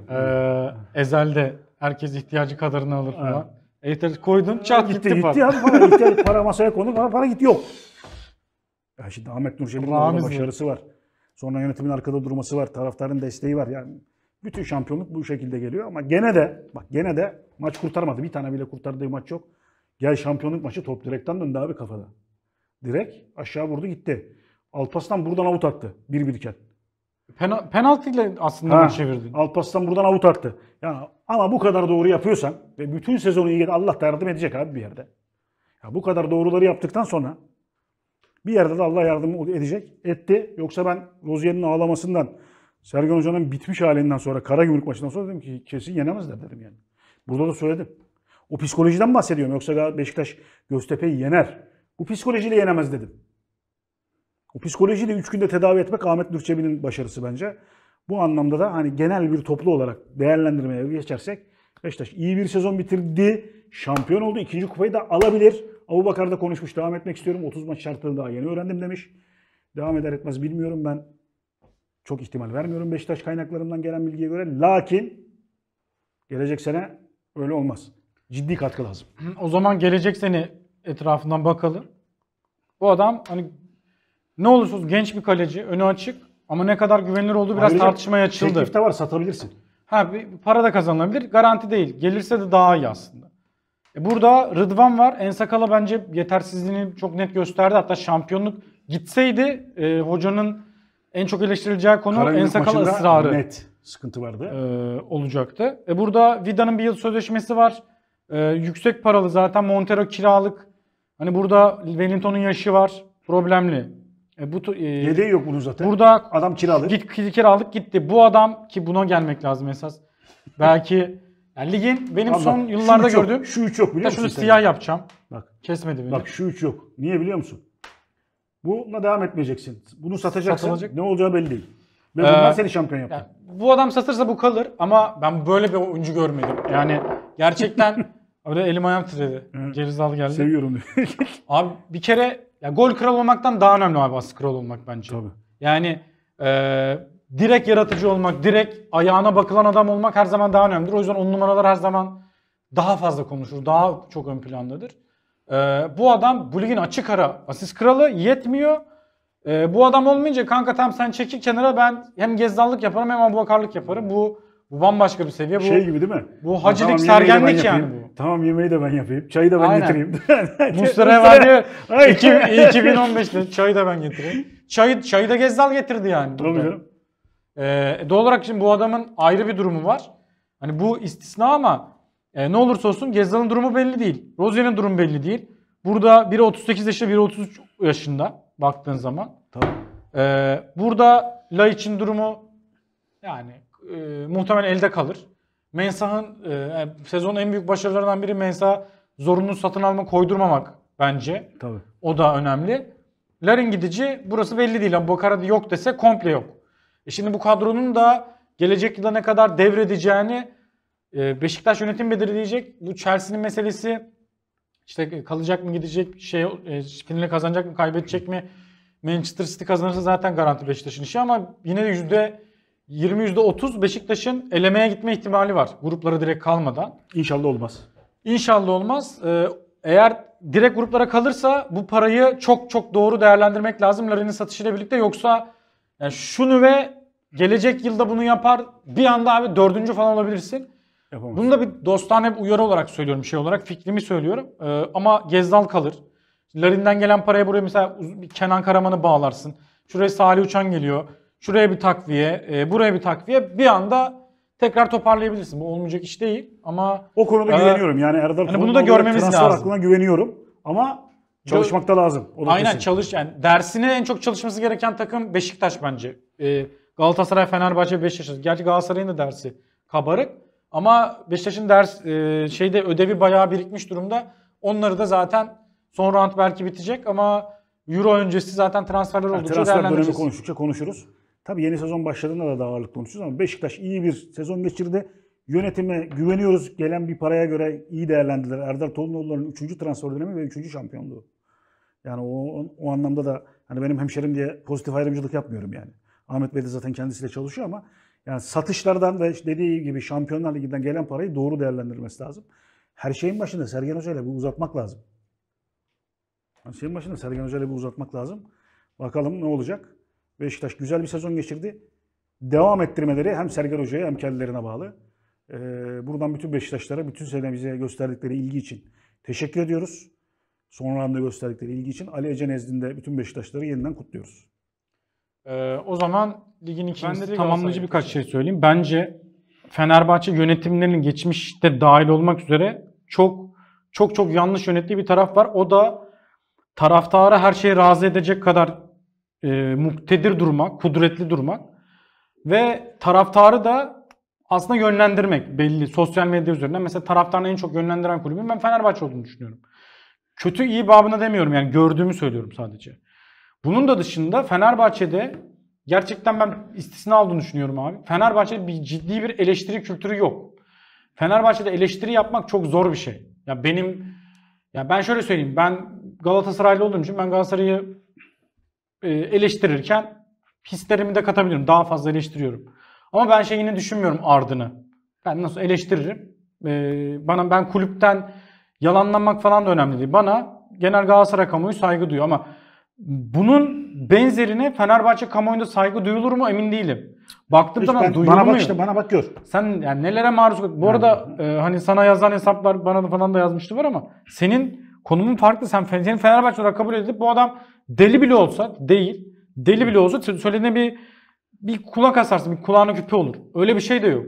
e, ezelde herkes ihtiyacı kadarını alır falan. Evet. Ether koydun çat gitti, gitti, gitti para. Gitti para, *laughs* para masaya kondu para, para gitti yok. Ya şimdi Ahmet Nur başarısı var. Sonra yönetimin arkada durması var. Taraftarın desteği var. Yani bütün şampiyonluk bu şekilde geliyor ama gene de bak gene de maç kurtarmadı. Bir tane bile kurtardığı maç yok. Gel şampiyonluk maçı top direkten döndü abi kafada. Direkt aşağı vurdu gitti. Alpaslan buradan avut attı. Bir birken. Pena, penaltıyla aslında ha, çevirdin. Alpaslan buradan avut attı. Yani ama bu kadar doğru yapıyorsan ve bütün sezonu iyi Allah yardım edecek abi bir yerde. Ya bu kadar doğruları yaptıktan sonra bir yerde de Allah yardım edecek. Etti. Yoksa ben Rozier'in ağlamasından, Sergen Hoca'nın bitmiş halinden sonra, kara Karagümrük maçından sonra dedim ki kesin yenemezler dedim yani. Burada da söyledim. O psikolojiden bahsediyorum. Yoksa Beşiktaş Göztepe'yi yener. Bu psikolojiyle yenemez dedim. O psikolojiyle 3 günde tedavi etmek Ahmet Nurçebi'nin başarısı bence. Bu anlamda da hani genel bir toplu olarak değerlendirmeye geçersek Beşiktaş iyi bir sezon bitirdi. Şampiyon oldu. İkinci kupayı da alabilir. Abu Bakar da konuşmuş. Devam etmek istiyorum. 30 maç şartını daha yeni öğrendim demiş. Devam eder etmez bilmiyorum ben. Çok ihtimal vermiyorum Beşiktaş kaynaklarımdan gelen bilgiye göre. Lakin gelecek sene öyle olmaz. Ciddi katkı lazım. *clears throat* O zaman gelecek sene etrafından bakalım. Bu adam hani ne olursa genç bir kaleci, önü açık ama ne kadar güvenilir olduğu biraz Ayrıca tartışmaya açıldı. Teklif de var satabilirsin. Ha para da kazanılabilir. Garanti değil. Gelirse de daha iyi aslında. E burada Rıdvan var. Ensakala bence yetersizliğini çok net gösterdi. Hatta şampiyonluk gitseydi e, hocanın en çok eleştirileceği konu Karagümrük Ensakala ısrarı. Net sıkıntı vardı. E, olacaktı. E burada Vida'nın bir yıl sözleşmesi var. E, yüksek paralı zaten Montero kiralık. Hani burada Wellington'un yaşı var. Problemli. E bu e, yedeği yok bunun zaten. Burada adam kiralık. Git kiralık gitti. Bu adam ki buna gelmek lazım esas. Belki yani ligin benim Abi son yıllarda şu gördüğüm yok, şu üç yok biliyor musun? Şunu sen? siyah yapacağım. Bak. Kesmedi beni. Bak şu üç yok. Niye biliyor musun? Bununla devam etmeyeceksin. Bunu satacaksın. Satılacak. Ne olacağı belli değil. Ben ee, seni şampiyon yapar. Yani, bu adam satırsa bu kalır ama ben böyle bir oyuncu görmedim. Yani gerçekten *laughs* öyle elim ayağım titredi. Gerizal geldi. Seviyorum diyor. *laughs* Abi bir kere ya gol kral olmaktan daha önemli abi asist kral olmak bence. Tabii. Yani e, direkt yaratıcı olmak, direkt ayağına bakılan adam olmak her zaman daha önemlidir. O yüzden on numaralar her zaman daha fazla konuşur, daha çok ön plandadır. E, bu adam bu ligin açık ara asist kralı yetmiyor. E, bu adam olmayınca kanka tam sen çekil kenara ben hem gezdallık yaparım hem abubakarlık yaparım. Bu bu bambaşka bir seviye. Bu, şey gibi değil mi? Bu hacilik tamam, sergenlik yani bu. Tamam yemeği de ben yapayım. Çayı da ben Aynen. getireyim. *laughs* Mustafa var diyor. 2015'te çayı da ben getireyim. Çayı, çayı da Gezdal getirdi yani. Tabii canım. Ee, doğal olarak şimdi bu adamın ayrı bir durumu var. Hani bu istisna ama e, ne olursa olsun Gezdal'ın durumu belli değil. Rozier'in durumu belli değil. Burada biri 38 yaşında, biri 33 yaşında baktığın zaman. Tamam. Ee, burada La için durumu yani e, muhtemelen elde kalır. Mensah'ın e, sezonun en büyük başarılarından biri Mensah zorunlu satın alma koydurmamak bence. Tabii. O da önemli. Larin gidici burası belli değil. Yani Bakarada yok dese komple yok. E şimdi bu kadronun da gelecek yılda ne kadar devredeceğini e, Beşiktaş yönetim belirleyecek. Bu Chelsea'nin meselesi işte kalacak mı gidecek şey e, finale kazanacak mı kaybedecek mi? Manchester City kazanırsa zaten garanti Beşiktaş'ın işi ama yine de yüzde %20-%30 Beşiktaş'ın elemeye gitme ihtimali var. Gruplara direkt kalmadan. İnşallah olmaz. İnşallah olmaz. Ee, eğer direkt gruplara kalırsa bu parayı çok çok doğru değerlendirmek lazım Larin'in satışıyla birlikte. Yoksa yani şunu ve gelecek yılda bunu yapar bir anda abi dördüncü falan olabilirsin. Yapamaz. Bunu da bir dostane hep uyarı olarak söylüyorum şey olarak fikrimi söylüyorum. Ee, ama Gezdal kalır. Larin'den gelen paraya buraya mesela Kenan Karaman'ı bağlarsın. Şuraya Salih Uçan geliyor. Şuraya bir takviye, e, buraya bir takviye. Bir anda tekrar toparlayabilirsin. Bu olmayacak iş değil ama o konuda e, güveniyorum. Yani Erdal hani bunu da görmemiz lazım. aklına güveniyorum ama çalışmak da lazım. O Aynen kesin. çalış yani dersine en çok çalışması gereken takım Beşiktaş bence. E, Galatasaray, Fenerbahçe, Beşiktaş. Gerçi Galatasaray'ın da dersi kabarık ama Beşiktaş'ın ders e, şeyde ödevi bayağı birikmiş durumda. Onları da zaten son round belki bitecek ama Euro öncesi zaten transferler yani transfer değerlendireceğiz. Transfer dönemi konuştukça konuşuruz. Tabi yeni sezon başladığında da daha ağırlık konuşuyoruz ama Beşiktaş iyi bir sezon geçirdi. Yönetime güveniyoruz. Gelen bir paraya göre iyi değerlendiler. Erdal Tolunoğlu'nun 3. transfer dönemi ve 3. şampiyonluğu. Yani o, o anlamda da hani benim hemşerim diye pozitif ayrımcılık yapmıyorum yani. Ahmet Bey de zaten kendisiyle çalışıyor ama yani satışlardan ve dediği gibi Şampiyonlar Ligi'nden gelen parayı doğru değerlendirmesi lazım. Her şeyin başında Sergen Hoca ile bu uzatmak lazım. Her şeyin başında Sergen Hoca ile bu uzatmak lazım. Bakalım ne olacak. Beşiktaş güzel bir sezon geçirdi. Devam ettirmeleri hem Sergen Hoca'ya hem kendilerine bağlı. Ee, buradan bütün Beşiktaşlara bütün sene gösterdikleri ilgi için teşekkür ediyoruz. Son anda gösterdikleri ilgi için Ali Ece nezdinde bütün Beşiktaşları yeniden kutluyoruz. Ee, o zaman ligin ikinci tamamlayıcı birkaç şey söyleyeyim. Bence Fenerbahçe yönetimlerinin geçmişte dahil olmak üzere çok çok çok yanlış yönettiği bir taraf var. O da taraftarı her şeyi razı edecek kadar e, muktedir durmak, kudretli durmak ve taraftarı da aslında yönlendirmek belli sosyal medya üzerinden. Mesela taraftarını en çok yönlendiren kulübün ben Fenerbahçe olduğunu düşünüyorum. Kötü iyi babına demiyorum yani gördüğümü söylüyorum sadece. Bunun da dışında Fenerbahçe'de gerçekten ben istisna olduğunu düşünüyorum abi. Fenerbahçe'de bir ciddi bir eleştiri kültürü yok. Fenerbahçe'de eleştiri yapmak çok zor bir şey. Ya benim ya ben şöyle söyleyeyim. Ben Galatasaraylı olduğum için ben Galatasaray'ı e, eleştirirken hislerimi de katabilirim. Daha fazla eleştiriyorum. Ama ben şeyini düşünmüyorum ardını. Ben nasıl eleştiririm. E, bana ben kulüpten yalanlanmak falan da önemli değil. Bana genel Galatasaray kamuoyu saygı duyuyor ama bunun benzerine Fenerbahçe kamuoyunda saygı duyulur mu emin değilim. Baktım zaman duyulmuyor. Bana bak işte bana bak gör. Sen yani nelere maruz Bu yani. arada e, hani sana yazan hesaplar bana da falan da yazmıştı var ama senin konumun farklı. Sen senin Fenerbahçe olarak kabul edip bu adam Deli bile olsa değil. Deli bile olsa söylediğine bir bir kulak asarsın. Bir kulağına küpe olur. Öyle bir şey de yok.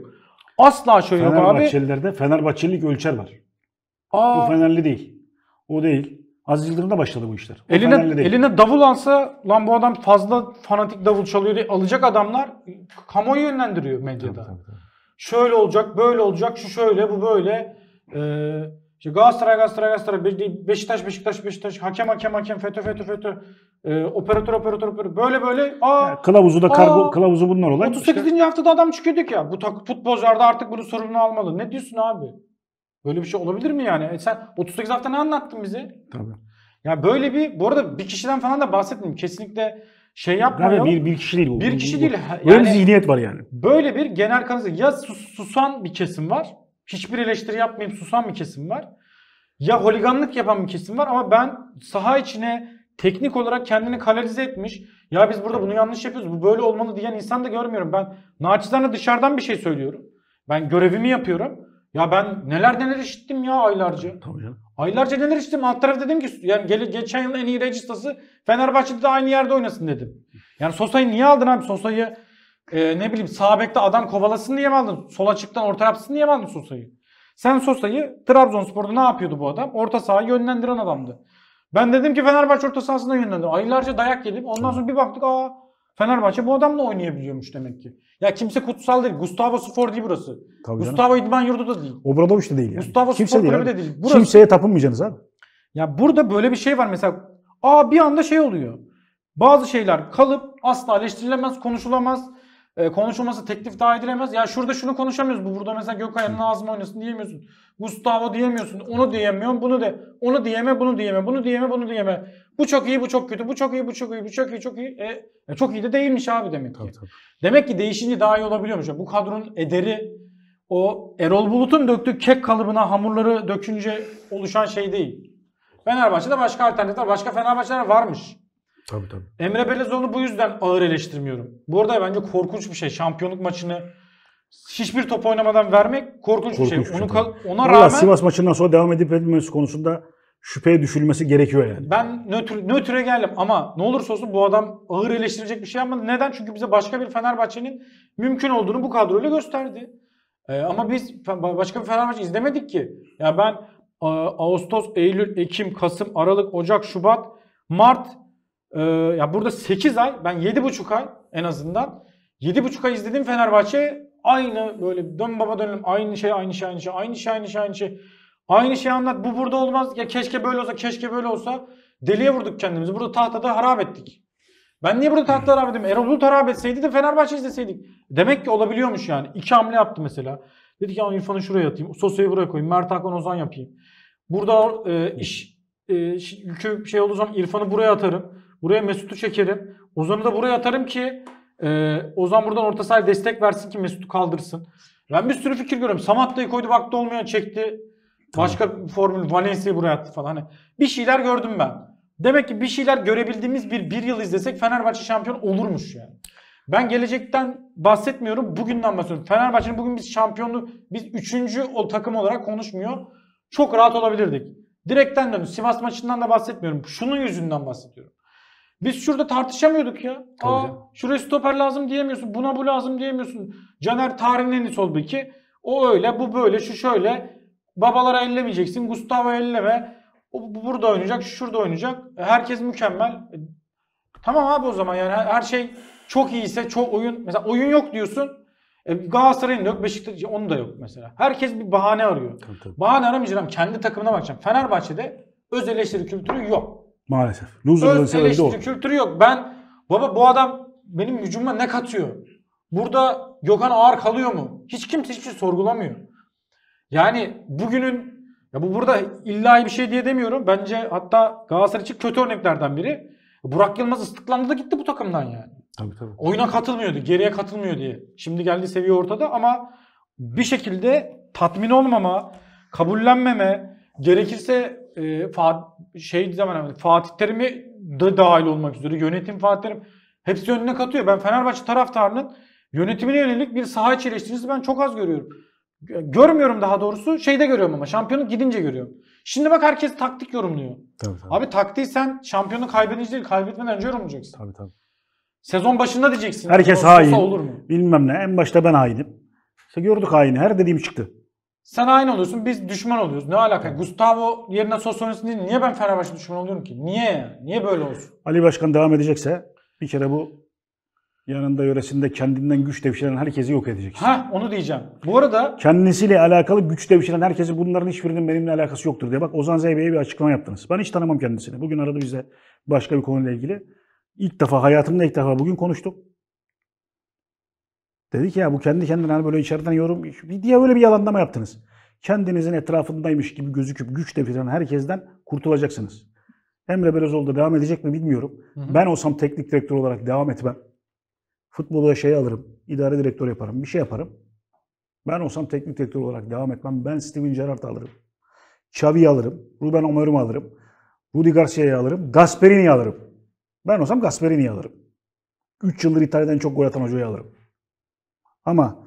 Asla şöyle yok abi. Fenerbahçelilerde Fenerbahçelilik ölçer var. Aa. O Fenerli değil. O değil. Aziz Yıldırım'da başladı bu işler. O eline, eline davul alsa lan bu adam fazla fanatik davul çalıyor diye alacak adamlar kamuoyu yönlendiriyor medyada. Tabii, tabii, tabii. Şöyle olacak, böyle olacak, şu şöyle, bu böyle. Ee, işte Galatasaray, Galatasaray, Galatasaray, Beşiktaş, Beşiktaş, Beşiktaş, hakem, hakem, hakem, FETÖ, FETÖ, FETÖ, e, operatör, operatör, operatör. Böyle böyle. Aa, yani kılavuzu da kargo, kılavuzu bunlar olay. 38. İşte. haftada adam çıkıyorduk ya. Bu futbolcular da artık bunun sorumluluğunu almalı. Ne diyorsun abi? Böyle bir şey olabilir mi yani? E sen 38 hafta ne anlattın bize? Tabii. Ya böyle bir, bu arada bir kişiden falan da bahsetmiyorum. Kesinlikle şey yapmıyor. Yani bir, bir kişi değil bu. Bir kişi değil. Yani, böyle bir zihniyet var yani. Böyle bir genel kanısı. Ya sus, susan bir kesim var hiçbir eleştiri yapmayıp susan bir kesim var. Ya holiganlık yapan bir kesim var ama ben saha içine teknik olarak kendini kanalize etmiş. Ya biz burada bunu yanlış yapıyoruz. Bu böyle olmalı diyen insan da görmüyorum. Ben naçizane dışarıdan bir şey söylüyorum. Ben görevimi yapıyorum. Ya ben neler neler işittim ya aylarca. Tabii canım. Aylarca neler işittim. Alt taraf dedim ki yani gel, geçen yıl en iyi registası Fenerbahçe'de de aynı yerde oynasın dedim. Yani Sosa'yı niye aldın abi? Sosa'yı e, ne bileyim sağ bekte adam kovalasın diye mi aldın? Sol açıktan orta yapsın diye mi aldın Sosa'yı? Sen Sosa'yı Trabzonspor'da ne yapıyordu bu adam? Orta saha yönlendiren adamdı. Ben dedim ki Fenerbahçe orta sahasında yönlendiriyor. Aylarca dayak yedim. Ondan sonra bir baktık aa Fenerbahçe bu adamla oynayabiliyormuş demek ki. Ya kimse kutsal değil. Gustavo Spor değil burası. Tabii Gustavo canım. İdman Yurdu da değil. Obradoviç de değil yani. Gustavo Kimse Spor değil de değil. Burası. Kimseye tapınmayacaksınız abi. Ya burada böyle bir şey var mesela. Aa bir anda şey oluyor. Bazı şeyler kalıp asla eleştirilemez, konuşulamaz. E, konuşulması teklif daha edilemez. Ya şurada şunu konuşamıyoruz. Bu burada mesela Gökay'ın ağzıma oynasın diyemiyorsun. Gustavo diyemiyorsun. Onu diyemiyorum. Bunu de onu diyeme, bunu diyeme, bunu diyeme, bunu diyeme. Bu çok iyi, bu çok kötü. Bu çok iyi, bu çok iyi, bu çok iyi, çok iyi. e, e çok iyi de değilmiş abi demek ki. Tabii, tabii. Demek ki değişince daha iyi olabiliyormuş. Bu kadronun ederi o Erol Bulut'un döktüğü kek kalıbına hamurları dökünce oluşan şey değil. Fenerbahçe'de başka alternatifler, başka Fenerbahçe'ler varmış. Tabii tabii. Emre Belezoğlu bu yüzden ağır eleştirmiyorum. Bu arada bence korkunç bir şey. Şampiyonluk maçını hiçbir top oynamadan vermek korkunç, şey. korkunç bir şey. Onu, tabii. ona Vallahi rağmen Sivas maçından sonra devam edip edilmesi konusunda şüpheye düşülmesi gerekiyor yani. Ben nötr, nötre geldim ama ne olursa olsun bu adam ağır eleştirecek bir şey yapmadı. Neden? Çünkü bize başka bir Fenerbahçe'nin mümkün olduğunu bu kadroyla gösterdi. Ee, ama biz başka bir Fenerbahçe izlemedik ki. Ya ben e, Ağustos, Eylül, Ekim, Kasım, Aralık, Ocak, Şubat, Mart ee, ya burada 8 ay ben 7,5 ay en azından 7,5 ay izlediğim Fenerbahçe aynı böyle dön baba dönelim aynı şey aynı şey aynı şey aynı şey aynı şey aynı şey aynı şey anlat bu burada olmaz ya keşke böyle olsa keşke böyle olsa deliye vurduk kendimizi burada tahtada harap ettik. Ben niye burada tahtada harap ettim? Erol Bulut harap etseydi de Fenerbahçe izleseydik. Demek ki olabiliyormuş yani. İki hamle yaptı mesela. Dedi ki ya İrfan'ı şuraya atayım. Sosa'yı buraya koyayım. Mert Hakan Ozan yapayım. Burada e, iş e, yükü şey olursam İrfan'ı buraya atarım. Buraya Mesut'u çekerim. Ozan'ı da buraya atarım ki e, Ozan buradan orta sahaya destek versin ki Mesut'u kaldırsın. Ben bir sürü fikir görüyorum. Samatta'yı koydu baktı olmayan çekti. Başka tamam. formül Valencia'yı buraya attı falan. Hani bir şeyler gördüm ben. Demek ki bir şeyler görebildiğimiz bir bir yıl izlesek Fenerbahçe şampiyon olurmuş yani. Ben gelecekten bahsetmiyorum. Bugünden bahsediyorum. Fenerbahçe'nin bugün biz şampiyonluğu biz üçüncü o takım olarak konuşmuyor. Çok rahat olabilirdik. Direkten dönüş. Sivas maçından da bahsetmiyorum. Şunun yüzünden bahsediyorum. Biz şurada tartışamıyorduk ya. Aa, şuraya stoper lazım diyemiyorsun. Buna bu lazım diyemiyorsun. Caner tarihin en sol beki. O öyle, bu böyle, şu şöyle. Babalara ellemeyeceksin. Gustavo elleme. O burada oynayacak, şu şurada oynayacak. E, herkes mükemmel. E, tamam abi o zaman yani her şey çok iyiyse çok oyun. Mesela oyun yok diyorsun. E, Galatasaray'ın yok, Beşiktaş onu da yok mesela. Herkes bir bahane arıyor. Tabii, tabii. Bahane aramayacağım. Kendi takımına bakacağım. Fenerbahçe'de öz eleştiri kültürü yok. Maalesef. Loser'ın sebebi o. kültürü yok. Ben baba bu adam benim hücuma ne katıyor? Burada Gökhan ağır kalıyor mu? Hiç kimse hiçbir şey sorgulamıyor. Yani bugünün ya bu burada illa bir şey diye demiyorum. Bence hatta Galatasaray için kötü örneklerden biri. Burak Yılmaz ıslıklandı da gitti bu takımdan yani. Tabii tabii. Oyuna katılmıyordu, geriye katılmıyor diye. Şimdi geldi seviye ortada ama bir şekilde tatmin olmama, kabullenmeme, gerekirse e, Fat şey zaman Fatih Terim'i de dahil olmak üzere yönetim Fatih Terim hepsi önüne katıyor. Ben Fenerbahçe taraftarının yönetimine yönelik bir saha içi eleştirisi ben çok az görüyorum. Görmüyorum daha doğrusu. Şeyde görüyorum ama şampiyonluk gidince görüyorum. Şimdi bak herkes taktik yorumluyor. Tabii, tabii. Abi taktiği sen şampiyonu kaybedince değil kaybetmeden önce yorumlayacaksın. Tabii tabii. Sezon başında diyeceksin. Herkes hain. Olur mu? Bilmem ne. En başta ben hainim. İşte gördük haini. Her dediğim çıktı. Sen aynı oluyorsun biz düşman oluyoruz. Ne alaka? Gustavo yerine Sosyonis değil. Niye ben Fenerbahçe düşman oluyorum ki? Niye? ya? Niye böyle olsun? Ali Başkan devam edecekse bir kere bu yanında yöresinde kendinden güç devşiren herkesi yok edeceksin. Ha onu diyeceğim. Bu arada Kendisiyle alakalı güç devşiren herkesi bunların hiçbirinin benimle alakası yoktur diye. Bak Ozan Zeybe'ye bir açıklama yaptınız. Ben hiç tanımam kendisini. Bugün aradı bize başka bir konuyla ilgili. İlk defa hayatımda ilk defa bugün konuştuk. Dedi ki ya bu kendi kendine hani böyle içeriden yorum diye böyle bir yalanlama yaptınız. Kendinizin etrafındaymış gibi gözüküp güç defiren herkesten kurtulacaksınız. Emre Belözoğlu da devam edecek mi bilmiyorum. Hı hı. Ben olsam teknik direktör olarak devam etmem. Futbolu şey alırım, idare direktör yaparım, bir şey yaparım. Ben olsam teknik direktör olarak devam etmem. Ben Steven Gerrard alırım. Xavi alırım. Ruben Omerum'u alırım. Rudi Garcia'yı alırım. Gasperini'yi alırım. Ben olsam Gasperini'yi alırım. 3 yıldır İtalya'dan çok gol atan hocayı alırım. Ama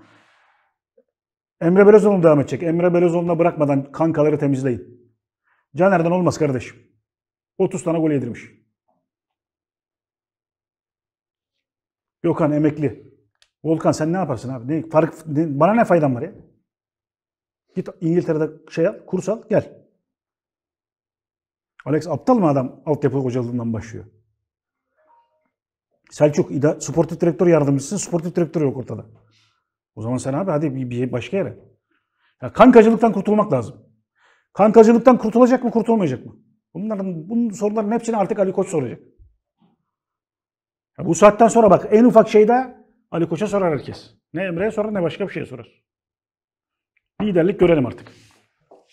Emre Belezoğlu devam edecek. Emre Belezoğlu'na bırakmadan kankaları temizleyin. Caner'den olmaz kardeşim. 30 tane gol yedirmiş. Gökhan emekli. Volkan sen ne yaparsın abi? Ne, fark, ne, bana ne faydan var ya? Git İngiltere'de şey al, kurs al, gel. Alex aptal mı adam altyapı hocalığından başlıyor? Selçuk, İda, sportif direktör yardımcısı, sportif direktör yok ortada. O zaman sen abi hadi bir, bir başka yere. Ya kankacılıktan kurtulmak lazım. Kankacılıktan kurtulacak mı, kurtulmayacak mı? Bunların, bunun soruların hepsini artık Ali Koç soracak. Ya bu saatten sonra bak en ufak şeyde Ali Koç'a sorar herkes. Ne Emre'ye sorar ne başka bir şeye sorar. Liderlik görelim artık.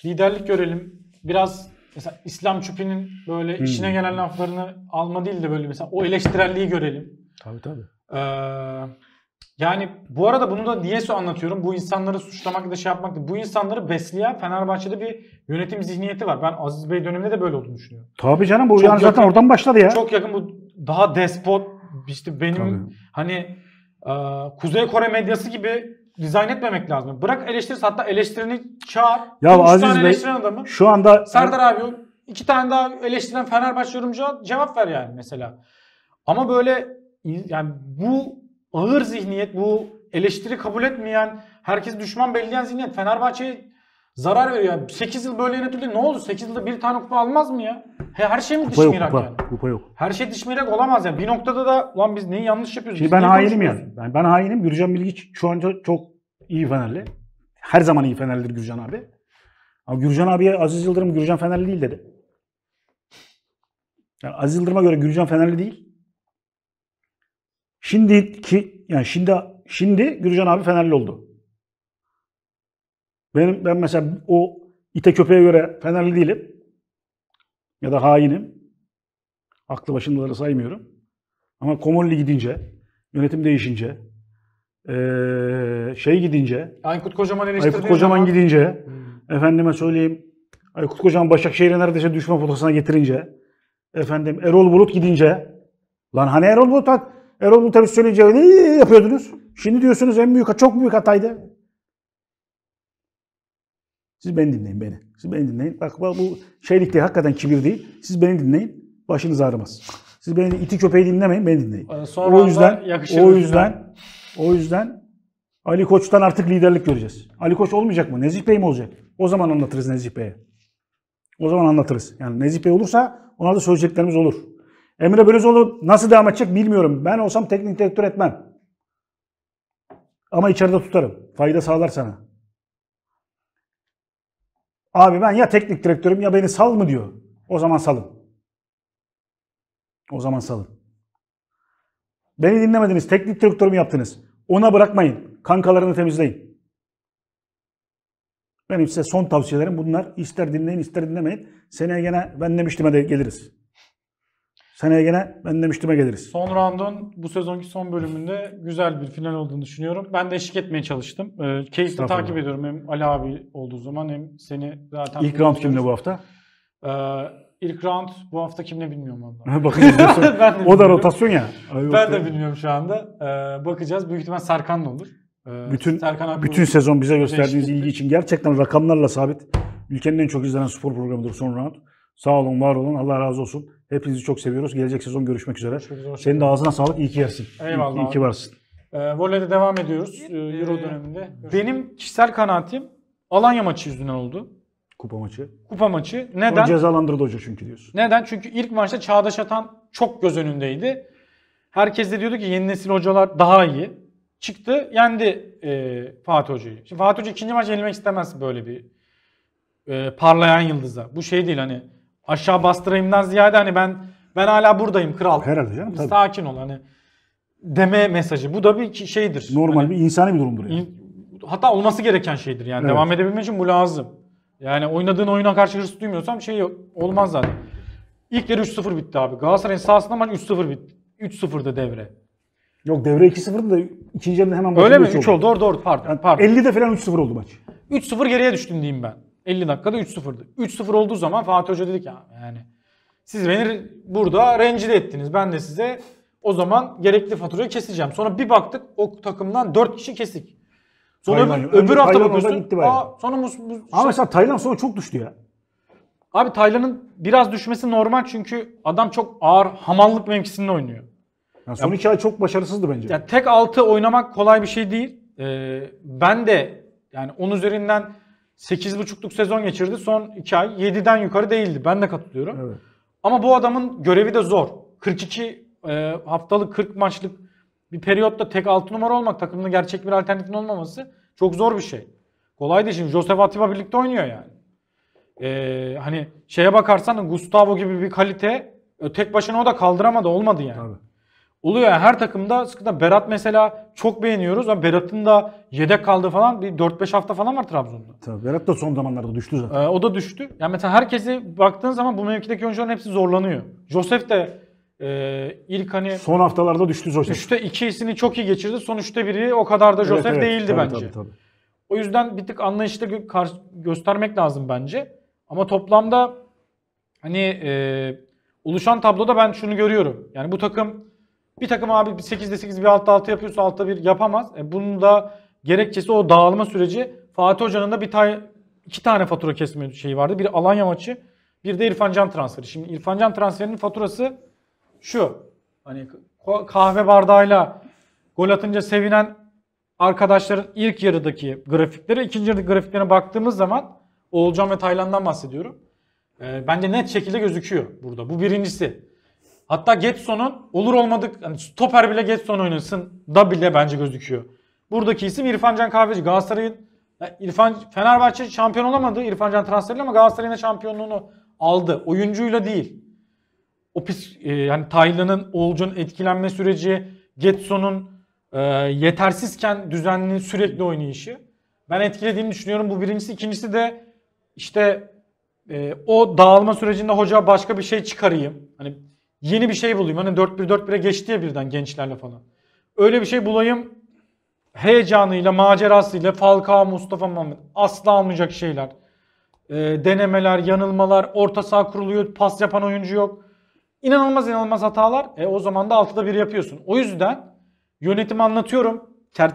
Liderlik görelim. Biraz mesela İslam Çupi'nin böyle hmm. işine gelen laflarını alma değil de böyle mesela o eleştirelliği görelim. Tabii tabii. Ee, yani bu arada bunu da niye anlatıyorum? Bu insanları suçlamak ya da şey yapmak değil. Bu insanları besleyen Fenerbahçe'de bir yönetim zihniyeti var. Ben Aziz Bey döneminde de böyle olduğunu düşünüyorum. Tabii canım bu çok yani yakın, zaten oradan başladı ya. Çok yakın bu daha despot işte benim Tabii. hani e, Kuzey Kore medyası gibi dizayn etmemek lazım. Bırak eleştirirse hatta eleştireni çağır. Ya Aziz tane Bey adamı. şu anda Serdar abi iki tane daha eleştiren Fenerbahçe yorumcuya cevap ver yani mesela. Ama böyle yani bu ağır zihniyet, bu eleştiri kabul etmeyen, herkes düşman belli belirleyen zihniyet Fenerbahçe'ye zarar veriyor. Yani 8 yıl böyle yönetildi ne oldu? 8 yılda bir tane kupa almaz mı ya? He, her şey mi kupa yok, kupa. yani? Kupa yok. Her şey dişmirak olamaz yani. Bir noktada da lan biz neyi yanlış yapıyoruz? Şimdi şey, ben hainim yani. Ben, ben hainim. Gürcan Bilgiç şu an çok iyi Fenerli. Her zaman iyi Fenerlidir Gürcan abi. Ama Gürcan abiye Aziz Yıldırım Gürcan Fenerli değil dedi. Yani Aziz Yıldırım'a göre Gürcan Fenerli değil. Şimdi ki yani şimdi şimdi Gürcan abi Fenerli oldu. Benim ben mesela o ite köpeğe göre Fenerli değilim. Ya da hainim. Aklı başındaları saymıyorum. Ama Komolli gidince, yönetim değişince, ee, şey gidince, Aykut Kocaman Aykut Kocaman zaman... gidince, hmm. efendime söyleyeyim, Aykut Kocaman Başakşehir'e neredeyse düşme potasına getirince, efendim Erol Bulut gidince, lan hani Erol Bulut bak Erol Mutabüs söyleyince yapıyordunuz. Şimdi diyorsunuz en büyük, çok büyük hataydı. Siz beni dinleyin beni. Siz beni dinleyin. Bak bu şeylik değil, hakikaten kibir değil. Siz beni dinleyin. Başınız ağrımaz. Siz beni iti köpeği dinlemeyin, beni dinleyin. Sonra o yüzden o yüzden o yüzden Ali Koç'tan artık liderlik göreceğiz. Ali Koç olmayacak mı? Nezih Bey mi olacak? O zaman anlatırız Nezih Bey'e. O zaman anlatırız. Yani Nezih Bey olursa ona da söyleyeceklerimiz olur. Emre Belözoğlu nasıl devam edecek bilmiyorum. Ben olsam teknik direktör etmem. Ama içeride tutarım. Fayda sağlar sana. Abi ben ya teknik direktörüm ya beni sal mı diyor. O zaman salın. O zaman salın. Beni dinlemediniz. Teknik direktörüm yaptınız. Ona bırakmayın. Kankalarını temizleyin. Benim size son tavsiyelerim bunlar. İster dinleyin ister dinlemeyin. Seneye gene ben demiştim hadi geliriz. Seneye gene ben demiştime geliriz. Son round'un bu sezonki son bölümünde güzel bir final olduğunu düşünüyorum. Ben de eşlik etmeye çalıştım. Ee, keyifle takip ediyorum hem Ali abi olduğu zaman hem seni zaten... İlk round kimle bu hafta? Ee, ilk round bu hafta kimle bilmiyorum valla. *laughs* bakacağız. *laughs* ben o da rotasyon ya. Ay, ben de bilmiyorum şu anda. Ee, bakacağız. Büyük ihtimal Serkan da olur. Ee, bütün Serkan bütün sezon bize gösterdiğiniz ilgi için gerçekten rakamlarla sabit. Ülkenin en çok izlenen spor programıdır son round. Sağ olun, var olun. Allah razı olsun. Hepinizi çok seviyoruz. Gelecek sezon görüşmek üzere. Görüşmek Senin de ağzına sağlık. İyi ki yersin. Eyvallah. İyi, iyi ki varsın. E, voleyde devam ediyoruz. E, Euro döneminde. Benim kişisel kanaatim Alanya maçı yüzünden oldu. Kupa maçı. Kupa maçı. Neden? Onu cezalandırdı hoca çünkü diyorsun. Neden? Çünkü ilk maçta Çağdaş Atan çok göz önündeydi. Herkes de diyordu ki yeni nesil hocalar daha iyi. Çıktı, yendi e, Fatih Hoca'yı. Şimdi Fatih Hoca ikinci maç yenilmek istemez böyle bir e, parlayan yıldıza. Bu şey değil hani aşağı bastırayımdan ziyade hani ben ben hala buradayım kral. Herhalde ya. Tabii. Sakin ol hani deme mesajı. Bu da bir şeydir. Normal hani, bir insani bir durumdur yani. İn, hatta olması gereken şeydir yani. Evet. Devam edebilmek için bu lazım. Yani oynadığın oyuna karşı hırs duymuyorsam şey olmaz zaten. İlk yarı 3-0 bitti abi. Galatasaray'ın sahasında maç 3-0 bitti. 3-0'dı devre. Yok devre 2-0'dı da ikinci yarıda hemen Öyle mi? 3 oldu. oldu. Doğru doğru pardon. Yani pardon. 50'de falan 3-0 oldu maç. 3-0 geriye düştüm diyeyim ben. 50 dakikada 3-0'dı. 3-0 olduğu zaman Fatih Hoca dedik ya yani siz beni burada rencide ettiniz. Ben de size o zaman gerekli faturayı keseceğim. Sonra bir baktık o takımdan 4 kişi kesik. Sonra Tayland, öbür, öbür hafta Tayland bakıyorsun. Aa, sonra mus, mus, Ama mesela Tayland sonra çok düştü ya. Abi Taylan'ın biraz düşmesi normal çünkü adam çok ağır hamallık mevkisinde oynuyor. Yani son ya, iki ay çok başarısızdı bence. Yani tek altı oynamak kolay bir şey değil. Ee, ben de yani 10 üzerinden 8,5'luk sezon geçirdi. Son 2 ay 7'den yukarı değildi. Ben de katılıyorum. Evet. Ama bu adamın görevi de zor. 42 e, haftalık 40 maçlık bir periyotta tek 6 numara olmak takımın gerçek bir alternatifin olmaması çok zor bir şey. Kolay değil şimdi. Joseph Atiba birlikte oynuyor yani. Ee, hani şeye bakarsan Gustavo gibi bir kalite e, tek başına o da kaldıramadı olmadı yani. Tabii oluyor. Yani her takımda sıkıntı. Berat mesela çok beğeniyoruz ama Berat'ın da yedek kaldığı falan bir 4-5 hafta falan var Trabzon'da. Tabii Berat da son zamanlarda düştü zaten. Ee, o da düştü. Yani mesela herkesi baktığın zaman bu mevkideki oyuncuların hepsi zorlanıyor. Josef de e, ilk hani... Son haftalarda düştü Josef. 3'te 2'sini çok iyi geçirdi. Son 3'te 1'i o kadar da Josef evet, evet. değildi tabii, bence. Tabii, tabii. O yüzden bir tık anlayışlı göstermek lazım bence. Ama toplamda hani e, oluşan tabloda ben şunu görüyorum. Yani bu takım bir takım abi 8'de 8 bir altta 6 yapıyorsa altta bir yapamaz. E bunun da gerekçesi o dağılma süreci. Fatih Hoca'nın da bir tane iki tane fatura kesme şeyi vardı. Bir Alanya maçı, bir de İrfancan transferi. Şimdi İrfancan transferinin faturası şu. Hani kahve bardağıyla gol atınca sevinen arkadaşların ilk yarıdaki grafikleri, ikinci yarıdaki grafiklerine baktığımız zaman Oğulcan ve Taylan'dan bahsediyorum. E, bence net şekilde gözüküyor burada. Bu birincisi. Hatta Getson'un olur olmadık hani stoper bile Getson oynasın da bile bence gözüküyor. Buradaki isim İrfan Can Kahveci. Galatasaray'ın İrfan Fenerbahçe şampiyon olamadı İrfan Can transferiyle ama Galatasaray'ın şampiyonluğunu aldı. Oyuncuyla değil. O pis e, yani Taylan'ın, Olcun etkilenme süreci, Getson'un e, yetersizken düzenli sürekli oynayışı. Ben etkilediğini düşünüyorum. Bu birincisi. ikincisi de işte e, o dağılma sürecinde hoca başka bir şey çıkarayım. Hani Yeni bir şey bulayım. Hani 4-1-4-1'e geçti ya birden gençlerle falan. Öyle bir şey bulayım. Heyecanıyla, macerasıyla Falcao, Mustafa Mahmut asla olmayacak şeyler. E, denemeler, yanılmalar, orta saha kuruluyor, pas yapan oyuncu yok. İnanılmaz inanılmaz hatalar. E o zaman da altıda bir yapıyorsun. O yüzden yönetim anlatıyorum.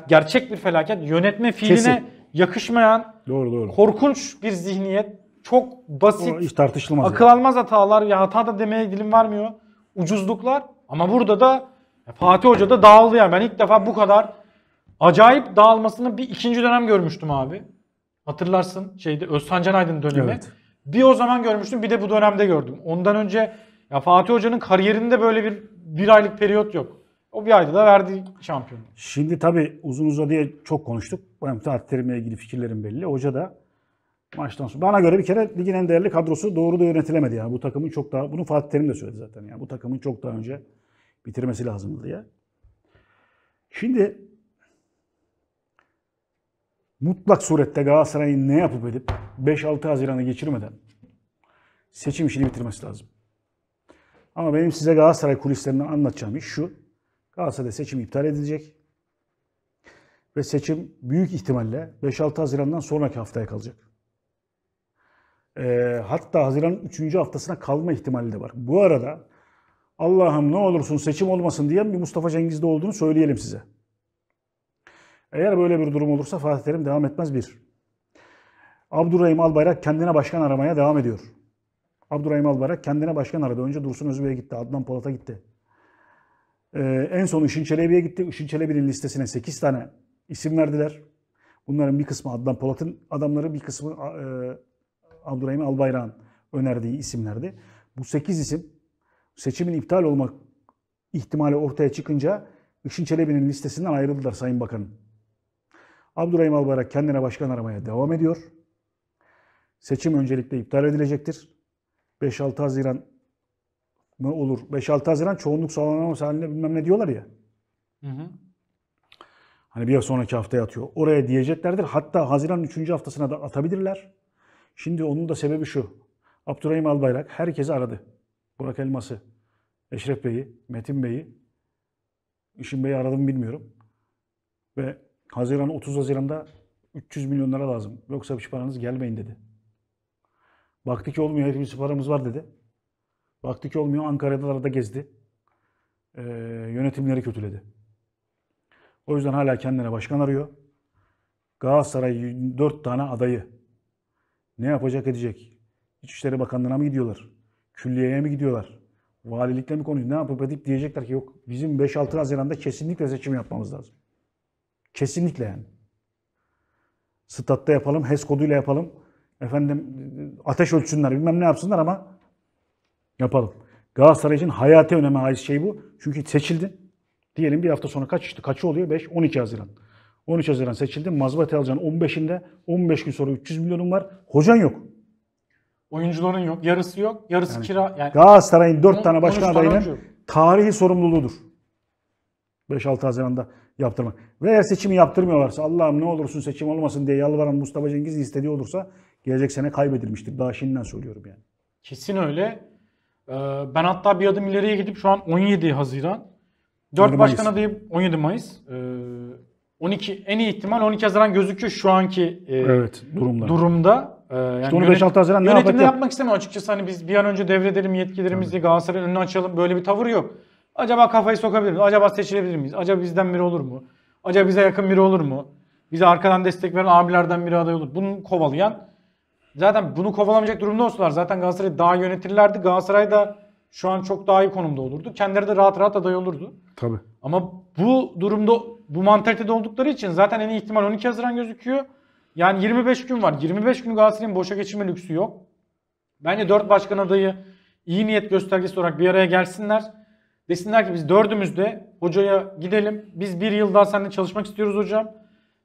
Gerçek bir felaket. Yönetme fiiline Kesin. yakışmayan doğru, doğru. korkunç bir zihniyet. Çok basit, o hiç tartışılmaz akıl yani. almaz hatalar. Ya hata da demeye dilim varmıyor ucuzluklar ama burada da e, Fatih Hoca da dağıldı yani. Ben ilk defa bu kadar acayip dağılmasını bir ikinci dönem görmüştüm abi. Hatırlarsın şeyde Özsancan Aydın dönemi. Evet. Bir o zaman görmüştüm bir de bu dönemde gördüm. Ondan önce ya Fatih Hoca'nın kariyerinde böyle bir bir aylık periyot yok. O bir ayda da verdi şampiyonluk. Şimdi tabii uzun uzadıya çok konuştuk. Benim takdirimle ilgili fikirlerim belli. Hoca da maçtan sonra. Bana göre bir kere ligin en değerli kadrosu doğru da yönetilemedi yani. Bu takımın çok daha, bunu Fatih Terim de söyledi zaten yani. Bu takımın çok daha önce bitirmesi lazımdı diye. Şimdi mutlak surette Galatasaray'ın ne yapıp edip 5-6 Haziran'ı geçirmeden seçim işini bitirmesi lazım. Ama benim size Galatasaray kulislerinden anlatacağım iş şu. Galatasaray seçim iptal edilecek. Ve seçim büyük ihtimalle 5-6 Haziran'dan sonraki haftaya kalacak. E, hatta Haziran'ın 3. haftasına kalma ihtimali de var. Bu arada Allah'ım ne olursun seçim olmasın diyen bir Mustafa Cengiz'de olduğunu söyleyelim size. Eğer böyle bir durum olursa Fatih Terim devam etmez bir. Abdurrahim Albayrak kendine başkan aramaya devam ediyor. Abdurrahim Albayrak kendine başkan aradı. Önce Dursun Özbey'e gitti, Adnan Polat'a gitti. Ee, en son Işın Çelebi'ye gitti. Işın Çelebi'nin listesine 8 tane isim verdiler. Bunların bir kısmı Adnan Polat'ın adamları, bir kısmı e, Abdurrahim Albayrak'ın önerdiği isimlerdi. Bu 8 isim seçimin iptal olma ihtimali ortaya çıkınca Işın Çelebi'nin listesinden ayrıldılar Sayın Bakan. Abdurrahim Albayrak kendine başkan aramaya devam ediyor. Seçim öncelikle iptal edilecektir. 5-6 Haziran mı olur? 5-6 Haziran çoğunluk sağlanamaz haline bilmem ne diyorlar ya. Hı hı. Hani bir sonraki haftaya atıyor. Oraya diyeceklerdir. Hatta Haziran 3. haftasına da atabilirler. Şimdi onun da sebebi şu. Abdurrahim Albayrak herkesi aradı. Burak Elmas'ı, Eşref Bey'i, Metin Bey'i, İşin Bey'i aradım bilmiyorum. Ve Haziran 30 Haziran'da 300 milyonlara lazım. Yoksa bir paranız gelmeyin dedi. Baktı ki olmuyor hepimiz paramız var dedi. Baktı ki olmuyor Ankara'da gezdi. Ee, yönetimleri kötüledi. O yüzden hala kendine başkan arıyor. Galatasaray 4 tane adayı ne yapacak edecek? İçişleri Bakanlığı'na mı gidiyorlar? Külliyeye mi gidiyorlar? Valilikle mi konuşuyor? Ne yapıp edip diyecekler ki yok bizim 5-6 Haziran'da kesinlikle seçim yapmamız lazım. Kesinlikle yani. Statta yapalım, HES koduyla yapalım. Efendim ateş ölçsünler bilmem ne yapsınlar ama yapalım. Galatasaray için hayati öneme ait şey bu. Çünkü seçildi. Diyelim bir hafta sonra kaç işte? Kaçı oluyor? 5, 12 Haziran. 13 Haziran seçildin. Mazbata'yı alacaksın 15'inde. 15 gün sonra 300 milyonum var. Hocan yok. Oyuncuların yok. Yarısı yok. Yarısı yani, kira. Yani Galatasaray'ın 4 on, tane başkan adayının tarihi sorumluluğudur. 5-6 Haziran'da yaptırmak. Ve eğer seçimi yaptırmıyorlarsa Allah'ım ne olursun seçim olmasın diye yalvaran Mustafa Cengiz istediği olursa gelecek sene kaybedilmiştir. Daha şimdiden söylüyorum yani. Kesin öyle. Ee, ben hatta bir adım ileriye gidip şu an 17 Haziran. 4 başkan adayı 17 Mayıs. Ee, 12 en iyi ihtimal 12 Haziran gözüküyor şu anki e, evet, durumda. durumda. E, yani işte onu 5 Haziran ne yapacak? Yönetimde yapmak istemiyor açıkçası. Hani biz bir an önce devredelim yetkilerimizi evet. Galatasaray'ın önünü açalım. Böyle bir tavır yok. Acaba kafayı sokabilir miyiz? Acaba seçilebilir miyiz? Acaba bizden biri olur mu? Acaba bize yakın biri olur mu? Bize arkadan destek veren abilerden biri aday olur. Bunu kovalayan zaten bunu kovalamayacak durumda olsalar zaten Galatasaray'ı daha yönetirlerdi. Galatasaray da şu an çok daha iyi konumda olurdu. Kendileri de rahat rahat aday olurdu. Tabii. Ama bu durumda bu mantalitede oldukları için zaten en iyi ihtimal 12 Haziran gözüküyor. Yani 25 gün var. 25 günü Galatasaray'ın boşa geçirme lüksü yok. Bence 4 başkan adayı iyi niyet göstergesi olarak bir araya gelsinler. Desinler ki biz dördümüz de hocaya gidelim. Biz bir yıl daha seninle çalışmak istiyoruz hocam.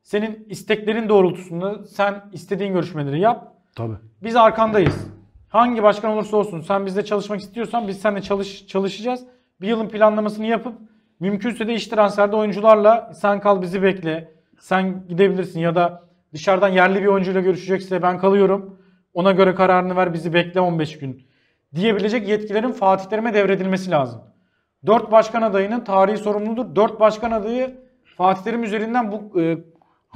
Senin isteklerin doğrultusunda sen istediğin görüşmeleri yap. Tabii. Biz arkandayız. Hangi başkan olursa olsun sen bizle çalışmak istiyorsan biz seninle çalış, çalışacağız. Bir yılın planlamasını yapıp Mümkünse de iş transferde oyuncularla sen kal bizi bekle. Sen gidebilirsin ya da dışarıdan yerli bir oyuncuyla görüşecekse ben kalıyorum. Ona göre kararını ver bizi bekle 15 gün diyebilecek yetkilerin Fatih Terim'e devredilmesi lazım. 4 başkan adayının tarihi sorumludur. 4 başkan adayı Fatih Terim üzerinden bu e,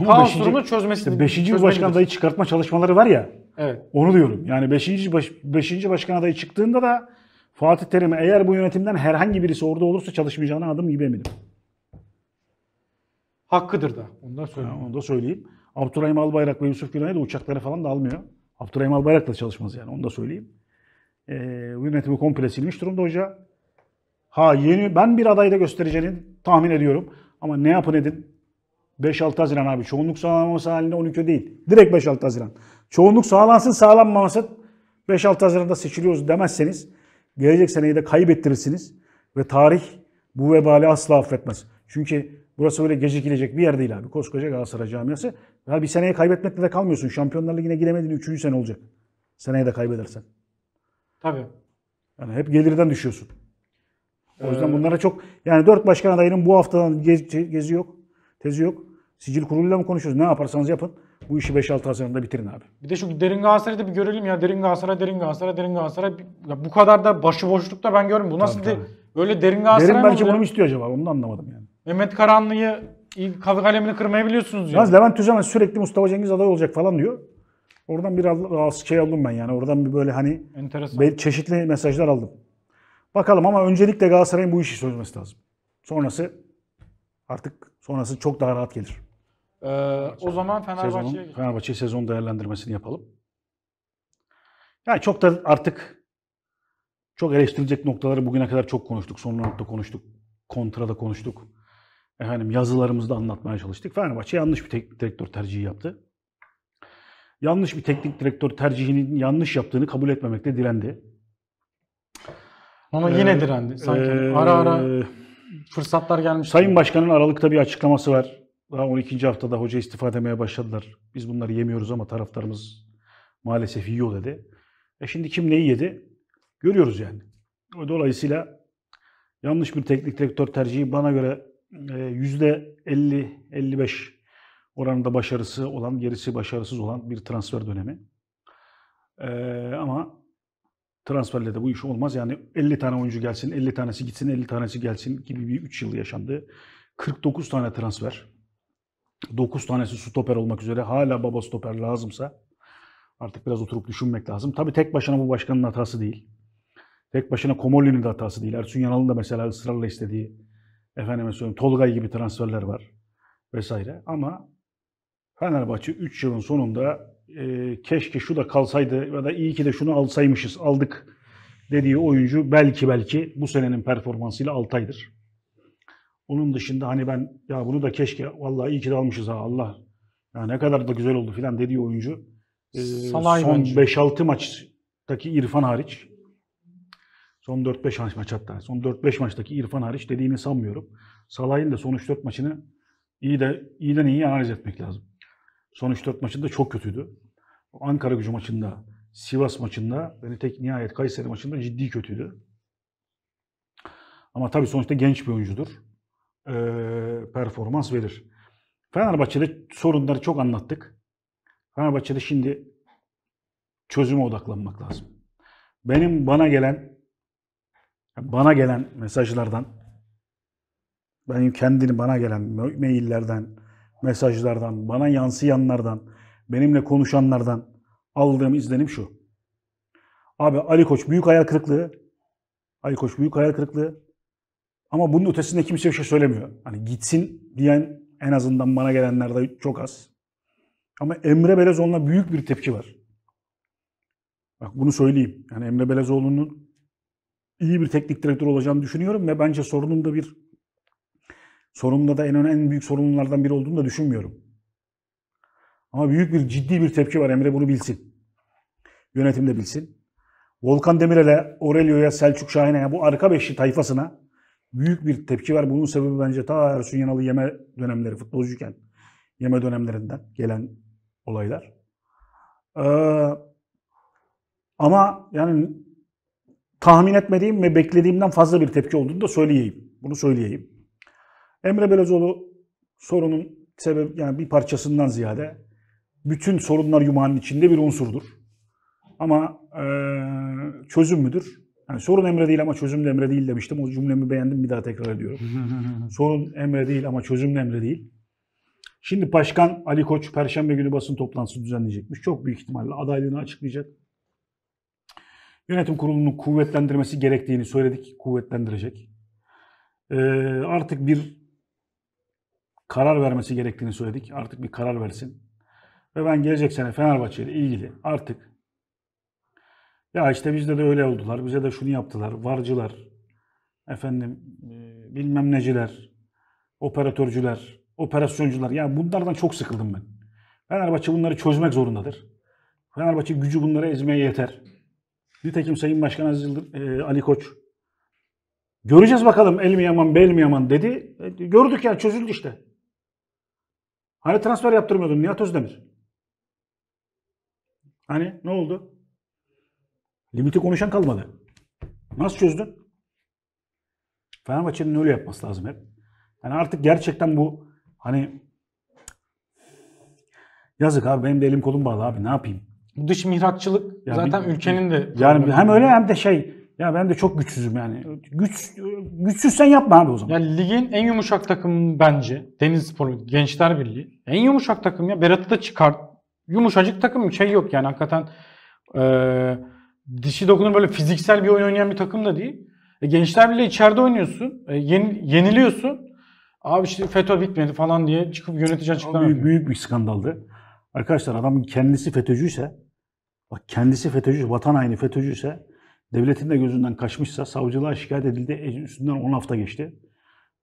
kaos beşinci, durumunu çözmesi. Işte beşinci başkan adayı çıkartma çalışmaları var ya. Evet. Onu diyorum. Yani 5. Baş, beşinci başkan adayı çıktığında da Fatih Terim'e eğer bu yönetimden herhangi birisi orada olursa çalışmayacağına adım gibi eminim. Hakkıdır da. Onu da söyleyeyim. Ha, onu da söyleyeyim. Abdurrahim Albayrak ve Yusuf Güney de uçakları falan da almıyor. Abdurrahim Albayrak da çalışmaz yani onu da söyleyeyim. Ee, yönetimi komple silmiş durumda hoca. Ha yeni ben bir adayı da göstereceğini tahmin ediyorum. Ama ne yapın edin? 5-6 Haziran abi. Çoğunluk sağlanmaması halinde 12 değil. Direkt 5-6 Haziran. Çoğunluk sağlansın sağlanmaması 5-6 Haziran'da seçiliyoruz demezseniz Gelecek seneyi de kaybettirirsiniz ve tarih bu vebali asla affetmez. Çünkü burası öyle gecikilecek bir yer değil abi. Koskoca Galatasaray camiası. Ya bir seneye kaybetmekle de kalmıyorsun. Şampiyonlar Ligi'ne gidemediğin üçüncü sene olacak. Seneye de kaybedersen. Tabii. Yani hep gelirden düşüyorsun. O yüzden ee... bunlara çok yani dört başkan adayının bu haftadan gez, gezi yok, tezi yok. Sicil kuruluyla mı konuşuyoruz? Ne yaparsanız yapın. Bu işi 5-6 Haziran'da bitirin abi. Bir de şu Derin Galatasaray'ı da bir görelim ya. Derin Galatasaray, Derin Galatasaray, Derin Galatasaray. Ya bu kadar da başıboşlukta ben görmüyorum. Bu nasıl tabii, tabii. Böyle Derin Galatasaray Derin belki bunu mu istiyor acaba? Onu da anlamadım yani. Mehmet Karanlı'yı ilk kalı kalemini ya. Yani. Levent Tüzemen hani sürekli Mustafa Cengiz aday olacak falan diyor. Oradan bir rahatsız şey aldım ben yani. Oradan bir böyle hani Enteresan. çeşitli mesajlar aldım. Bakalım ama öncelikle Galatasaray'ın bu işi çözmesi lazım. Sonrası artık sonrası çok daha rahat gelir. Ee, o zaman Fenerbahçe'ye sezon, Fenerbahçe sezon değerlendirmesini yapalım. Yani çok da artık çok eleştirilecek noktaları bugüne kadar çok konuştuk. Son nokta konuştuk. Kontrada konuştuk. Efendim yazılarımızda anlatmaya çalıştık. Fenerbahçe yanlış bir teknik direktör tercihi yaptı. Yanlış bir teknik direktör tercihinin yanlış yaptığını kabul etmemekte direndi. Ama ee, yine direndi sanki. Ee, ara ara ee, fırsatlar gelmiş. Sayın Başkan'ın Aralık'ta bir açıklaması var. Daha 12. haftada hoca istifa demeye başladılar. Biz bunları yemiyoruz ama taraftarımız maalesef yiyor dedi. E şimdi kim neyi yedi? Görüyoruz yani. Dolayısıyla yanlış bir teknik direktör tercihi bana göre %50-55 e, oranında başarısı olan, gerisi başarısız olan bir transfer dönemi. E, ama transferle de bu iş olmaz. Yani 50 tane oyuncu gelsin, 50 tanesi gitsin, 50 tanesi gelsin gibi bir 3 yıl yaşandı. 49 tane transfer. 9 tanesi stoper olmak üzere hala baba stoper lazımsa artık biraz oturup düşünmek lazım. Tabii tek başına bu başkanın hatası değil. Tek başına Komolli'nin de hatası değil. Ersun Yanal'ın da mesela ısrarla istediği efendime söyleyeyim Tolgay gibi transferler var vesaire. Ama Fenerbahçe 3 yılın sonunda e, keşke şu da kalsaydı ya da iyi ki de şunu alsaymışız aldık dediği oyuncu belki belki bu senenin performansıyla 6 aydır. Onun dışında hani ben ya bunu da keşke vallahi iyi ki de almışız ha Allah. Ya ne kadar da güzel oldu filan dediği oyuncu. E, son bence. 5-6 maçtaki İrfan hariç. Son 4-5 maç hatta. Son 4-5 maçtaki İrfan hariç dediğini sanmıyorum. Salah'ın da son 3-4 maçını iyi de iyi iyiden iyi analiz etmek lazım. Son 3-4 maçında çok kötüydü. Ankara gücü maçında, Sivas maçında ve tek nihayet Kayseri maçında ciddi kötüydü. Ama tabii sonuçta genç bir oyuncudur e, performans verir. Fenerbahçe'de sorunları çok anlattık. Fenerbahçe'de şimdi çözüme odaklanmak lazım. Benim bana gelen bana gelen mesajlardan benim kendini bana gelen maillerden, mesajlardan, bana yansıyanlardan, benimle konuşanlardan aldığım izlenim şu. Abi Ali Koç büyük hayal kırıklığı. Ali Koç büyük hayal kırıklığı. Ama bunun ötesinde kimse bir şey söylemiyor. Hani gitsin diyen en azından bana gelenlerde çok az. Ama Emre Belezoğlu'na büyük bir tepki var. Bak bunu söyleyeyim. Yani Emre Belezoğlu'nun iyi bir teknik direktör olacağını düşünüyorum ve bence sorunun da bir sorununda da en önemli en büyük sorunlardan biri olduğunu da düşünmüyorum. Ama büyük bir ciddi bir tepki var. Emre bunu bilsin. Yönetim de bilsin. Volkan Demirel'e, Aurelio'ya, Selçuk Şahin'e bu arka beşli tayfasına büyük bir tepki var. Bunun sebebi bence ta Ersun Yanal'ı yeme dönemleri, futbolcuyken yeme dönemlerinden gelen olaylar. Ee, ama yani tahmin etmediğim ve beklediğimden fazla bir tepki olduğunu da söyleyeyim. Bunu söyleyeyim. Emre Belözoğlu sorunun sebep yani bir parçasından ziyade bütün sorunlar yumağının içinde bir unsurdur. Ama e, çözüm müdür? Hani sorun Emre değil ama çözüm de Emre değil demiştim. O cümlemi beğendim bir daha tekrar ediyorum. *laughs* sorun Emre değil ama çözüm de Emre değil. Şimdi Başkan Ali Koç Perşembe günü basın toplantısı düzenleyecekmiş. Çok büyük ihtimalle adaylığını açıklayacak. Yönetim kurulunun kuvvetlendirmesi gerektiğini söyledik. Kuvvetlendirecek. Ee, artık bir karar vermesi gerektiğini söyledik. Artık bir karar versin. Ve ben gelecek sene Fenerbahçe ile ilgili artık ya işte bizde de öyle oldular, bize de şunu yaptılar, varcılar, efendim e, bilmem neciler, operatörcüler, operasyoncular. Ya bunlardan çok sıkıldım ben. Fenerbahçe bunları çözmek zorundadır. Fenerbahçe gücü bunları ezmeye yeter. Nitekim Sayın Başkan Aziz Yıldır, e, Ali Koç göreceğiz bakalım el mi yaman bel mi yaman dedi. E, gördük ya çözüldü işte. Hani transfer yaptırmıyordun Nihat Özdemir? Hani ne oldu? Limiti konuşan kalmadı. Nasıl çözdün? Fenerbahçe'nin öyle yapması lazım hep. Yani artık gerçekten bu hani yazık abi benim de elim kolum bağlı abi ne yapayım? Bu dış mihrakçılık ya zaten bir, ülkenin de yani hem öyle hem de şey ya ben de çok güçsüzüm yani. Güç güçsüzsen yapma abi o zaman. Ya ligin en yumuşak takımı bence Denizspor Sporu Gençler Birliği. En yumuşak takım ya Berat'ı da çıkart. Yumuşacık takım şey yok yani hakikaten eee dişi dokunan böyle fiziksel bir oyun oynayan bir takım da değil. E, gençler bile içeride oynuyorsun. E, yeni, yeniliyorsun. Abi işte FETÖ bitmedi falan diye çıkıp yönetici açıklama yapıyor. Büyük bir skandaldı. Arkadaşlar adam kendisi FETÖ'cüyse bak kendisi FETÖ'cü, vatan haini FETÖ'cüyse devletin de gözünden kaçmışsa savcılığa şikayet edildi. E, üstünden 10 hafta geçti.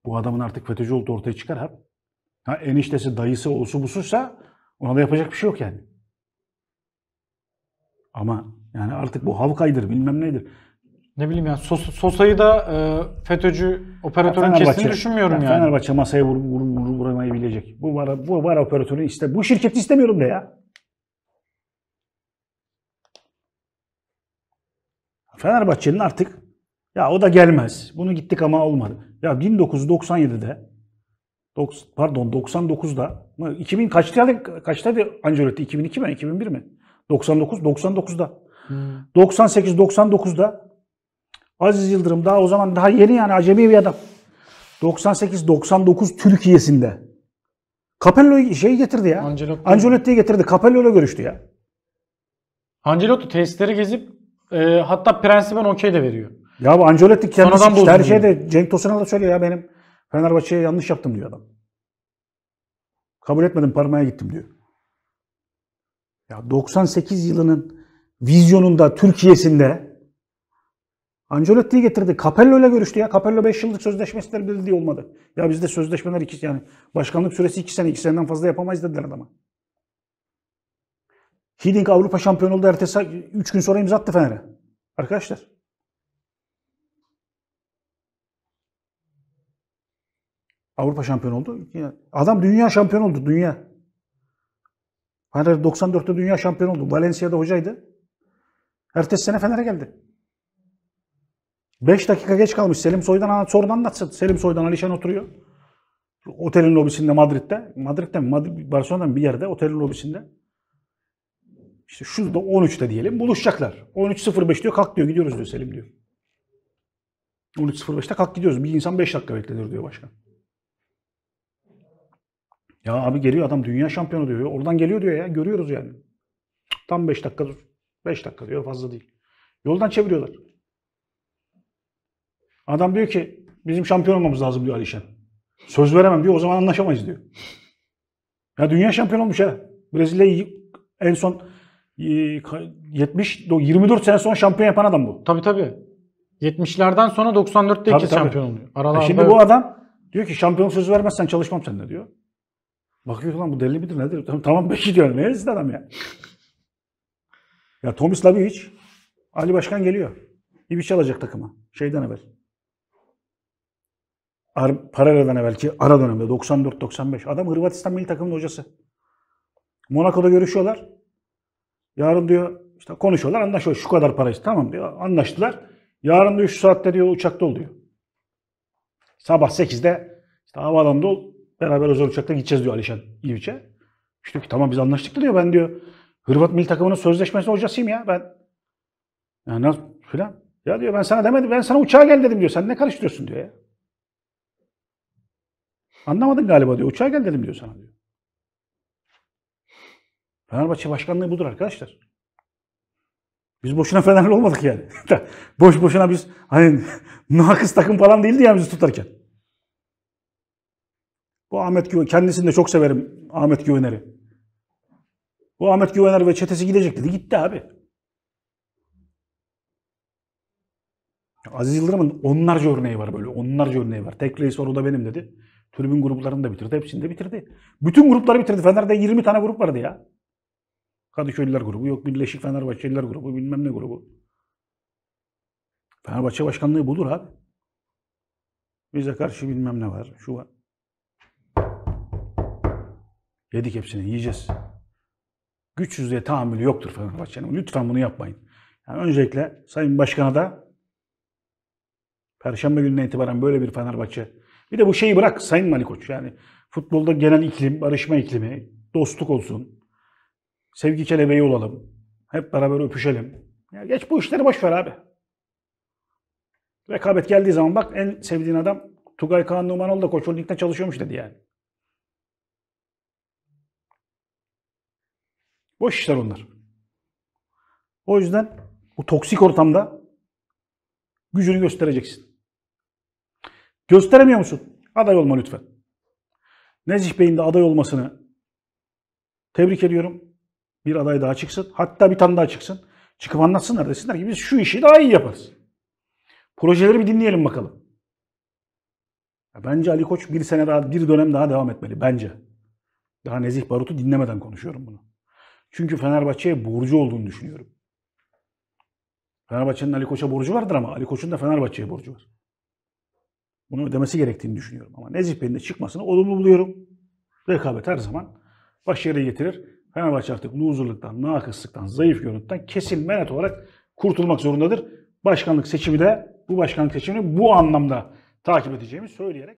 Bu adamın artık FETÖ'cü olduğu ortaya çıkar hep. Ha eniştesi, dayısı, olsu busuysa ona da yapacak bir şey yok yani. Ama yani artık bu Havkay'dır bilmem nedir. Ne bileyim ya, Sos Sosa'yı da e, FETÖ'cü operatörün kesin düşünmüyorum ben yani. Fenerbahçe masaya vur, vur, vur, vurmayı Bu var, bu var operatörü. iste. Bu şirketi istemiyorum da ya. Fenerbahçe'nin artık ya o da gelmez. Bunu gittik ama olmadı. Ya 1997'de pardon 99'da 2000 kaçtı kaçtaydı Ancelotti 2002 mi 2001 mi? 99 99'da. Hmm. 98-99'da Aziz Yıldırım daha o zaman daha yeni yani acemi bir adam. 98-99 Türkiye'sinde Capello'yu şey getirdi ya. Ancelotti. Ancelotti'yi getirdi. Capello'yla görüştü ya. Ancelotti testleri gezip e, hatta prensiben okey de veriyor. Ya bu Ancelotti kendisi işte her şeyde Cenk Tosun'a da söylüyor ya benim Fenerbahçe'ye yanlış yaptım diyor adam. Kabul etmedim parmaya gittim diyor. Ya 98 yılının vizyonunda, Türkiye'sinde Ancelotti'yi getirdi. Capello ile görüştü ya. Capello 5 yıllık sözleşmesiler belli olmadı. Ya bizde sözleşmeler 2 yani başkanlık süresi 2 sene, 2 seneden fazla yapamayız dediler adama. Hiding Avrupa şampiyonu oldu. Ertesi 3 gün sonra imza attı Fener'e. Arkadaşlar. Avrupa şampiyonu oldu. Adam dünya şampiyonu oldu. Dünya. Fener 94'te dünya şampiyonu oldu. Valencia'da hocaydı. Ertesi sene Fener'e geldi. 5 dakika geç kalmış. Selim Soy'dan anlat, sorun anlatsın. Selim Soy'dan Alişan oturuyor. Otelin lobisinde Madrid'de. Madrid'de mi? Madrid, Barcelona'dan bir yerde otelin lobisinde. İşte şurada 13'te diyelim buluşacaklar. 13.05 diyor kalk diyor gidiyoruz diyor Selim diyor. 13.05'te kalk gidiyoruz. Bir insan 5 dakika beklenir diyor başkan. Ya abi geliyor adam dünya şampiyonu diyor. Oradan geliyor diyor ya görüyoruz yani. Tam 5 dakika dur. 5 dakika diyor fazla değil. Yoldan çeviriyorlar. Adam diyor ki bizim şampiyon olmamız lazım diyor Alişan. Söz veremem diyor o zaman anlaşamayız diyor. Ya dünya şampiyon olmuş ha. Brezilya en son 70 24 sene sonra şampiyon yapan adam bu. Tabii tabii. 70'lerden sonra 94'te tabii, iki şampiyon oluyor. Aralarda... E şimdi bu adam diyor ki şampiyon sözü vermezsen çalışmam seninle diyor. Bakıyor lan bu deli midir nedir? Tamam, tamam beşi diyor. Neresi adam ya? Ya Tomislavic, Ali Başkan geliyor. İbiç şey alacak takımı. Şeyden evvel. Ar Paralel'den evvelki ara dönemde 94-95. Adam Hırvatistan milli takımının hocası. Monaco'da görüşüyorlar. Yarın diyor işte konuşuyorlar anlaşıyor. Şu kadar para işte tamam diyor. Anlaştılar. Yarın diyor şu saatte diyor uçakta ol diyor. Sabah 8'de işte havaalanında ol. Beraber özel uçakta gideceğiz diyor Alişan İviç'e. İşte ki tamam biz anlaştık diyor. Ben diyor Hırvat milli takımının sözleşmesi hocasıyım ya ben. Ya nasıl filan. Ya diyor ben sana demedim ben sana uçağa gel dedim diyor. Sen ne karıştırıyorsun diyor ya. Anlamadın galiba diyor. Uçağa gel dedim diyor sana diyor. Fenerbahçe başkanlığı budur arkadaşlar. Biz boşuna Fenerli olmadık yani. *laughs* Boş boşuna biz hani *laughs* nakıs takım falan değildi ya bizi tutarken. Bu Ahmet Güven, kendisini de çok severim Ahmet Güvener'i. Bu Ahmet Güvener ve çetesi gidecek dedi. Gitti abi. Aziz Yıldırım'ın onlarca örneği var böyle. Onlarca örneği var. Tek reis orada benim dedi. Tribün gruplarını da bitirdi. Hepsini de bitirdi. Bütün grupları bitirdi. Fener'de 20 tane grup vardı ya. Kadıköylüler grubu, yok Birleşik Fenerbahçeliler grubu, bilmem ne grubu. Fenerbahçe başkanlığı budur abi. Bize karşı bilmem ne var, şu var. Yedik hepsini, yiyeceğiz güç yüzde tahammülü yoktur Fenerbahçe'nin. Lütfen bunu yapmayın. Yani öncelikle Sayın Başkan'a da Perşembe gününe itibaren böyle bir Fenerbahçe. Bir de bu şeyi bırak Sayın Malikoç. Yani futbolda genel iklim, barışma iklimi, dostluk olsun. Sevgi kelebeği olalım. Hep beraber öpüşelim. Ya geç bu işleri boş ver abi. Rekabet geldiği zaman bak en sevdiğin adam Tugay Kaan Numanoğlu da koç holdingde çalışıyormuş dedi yani. Boş işler onlar. O yüzden bu toksik ortamda gücünü göstereceksin. Gösteremiyor musun? Aday olma lütfen. Nezih Bey'in de aday olmasını tebrik ediyorum. Bir aday daha çıksın. Hatta bir tane daha çıksın. Çıkıp anlatsınlar desinler ki biz şu işi daha iyi yaparız. Projeleri bir dinleyelim bakalım. Bence Ali Koç bir sene daha, bir dönem daha devam etmeli. Bence. Daha Nezih Barut'u dinlemeden konuşuyorum bunu. Çünkü Fenerbahçe'ye borcu olduğunu düşünüyorum. Fenerbahçe'nin Ali Koç'a borcu vardır ama Ali Koç'un da Fenerbahçe'ye borcu var. Bunu ödemesi gerektiğini düşünüyorum. Ama Nezih Bey'in de çıkmasını olumlu buluyorum. Rekabet her zaman başarıyı getirir. Fenerbahçe artık loserlıktan, nakıslıktan, zayıf görüntüden kesin menet olarak kurtulmak zorundadır. Başkanlık seçimi de bu başkanlık seçimini bu anlamda takip edeceğimi söyleyerek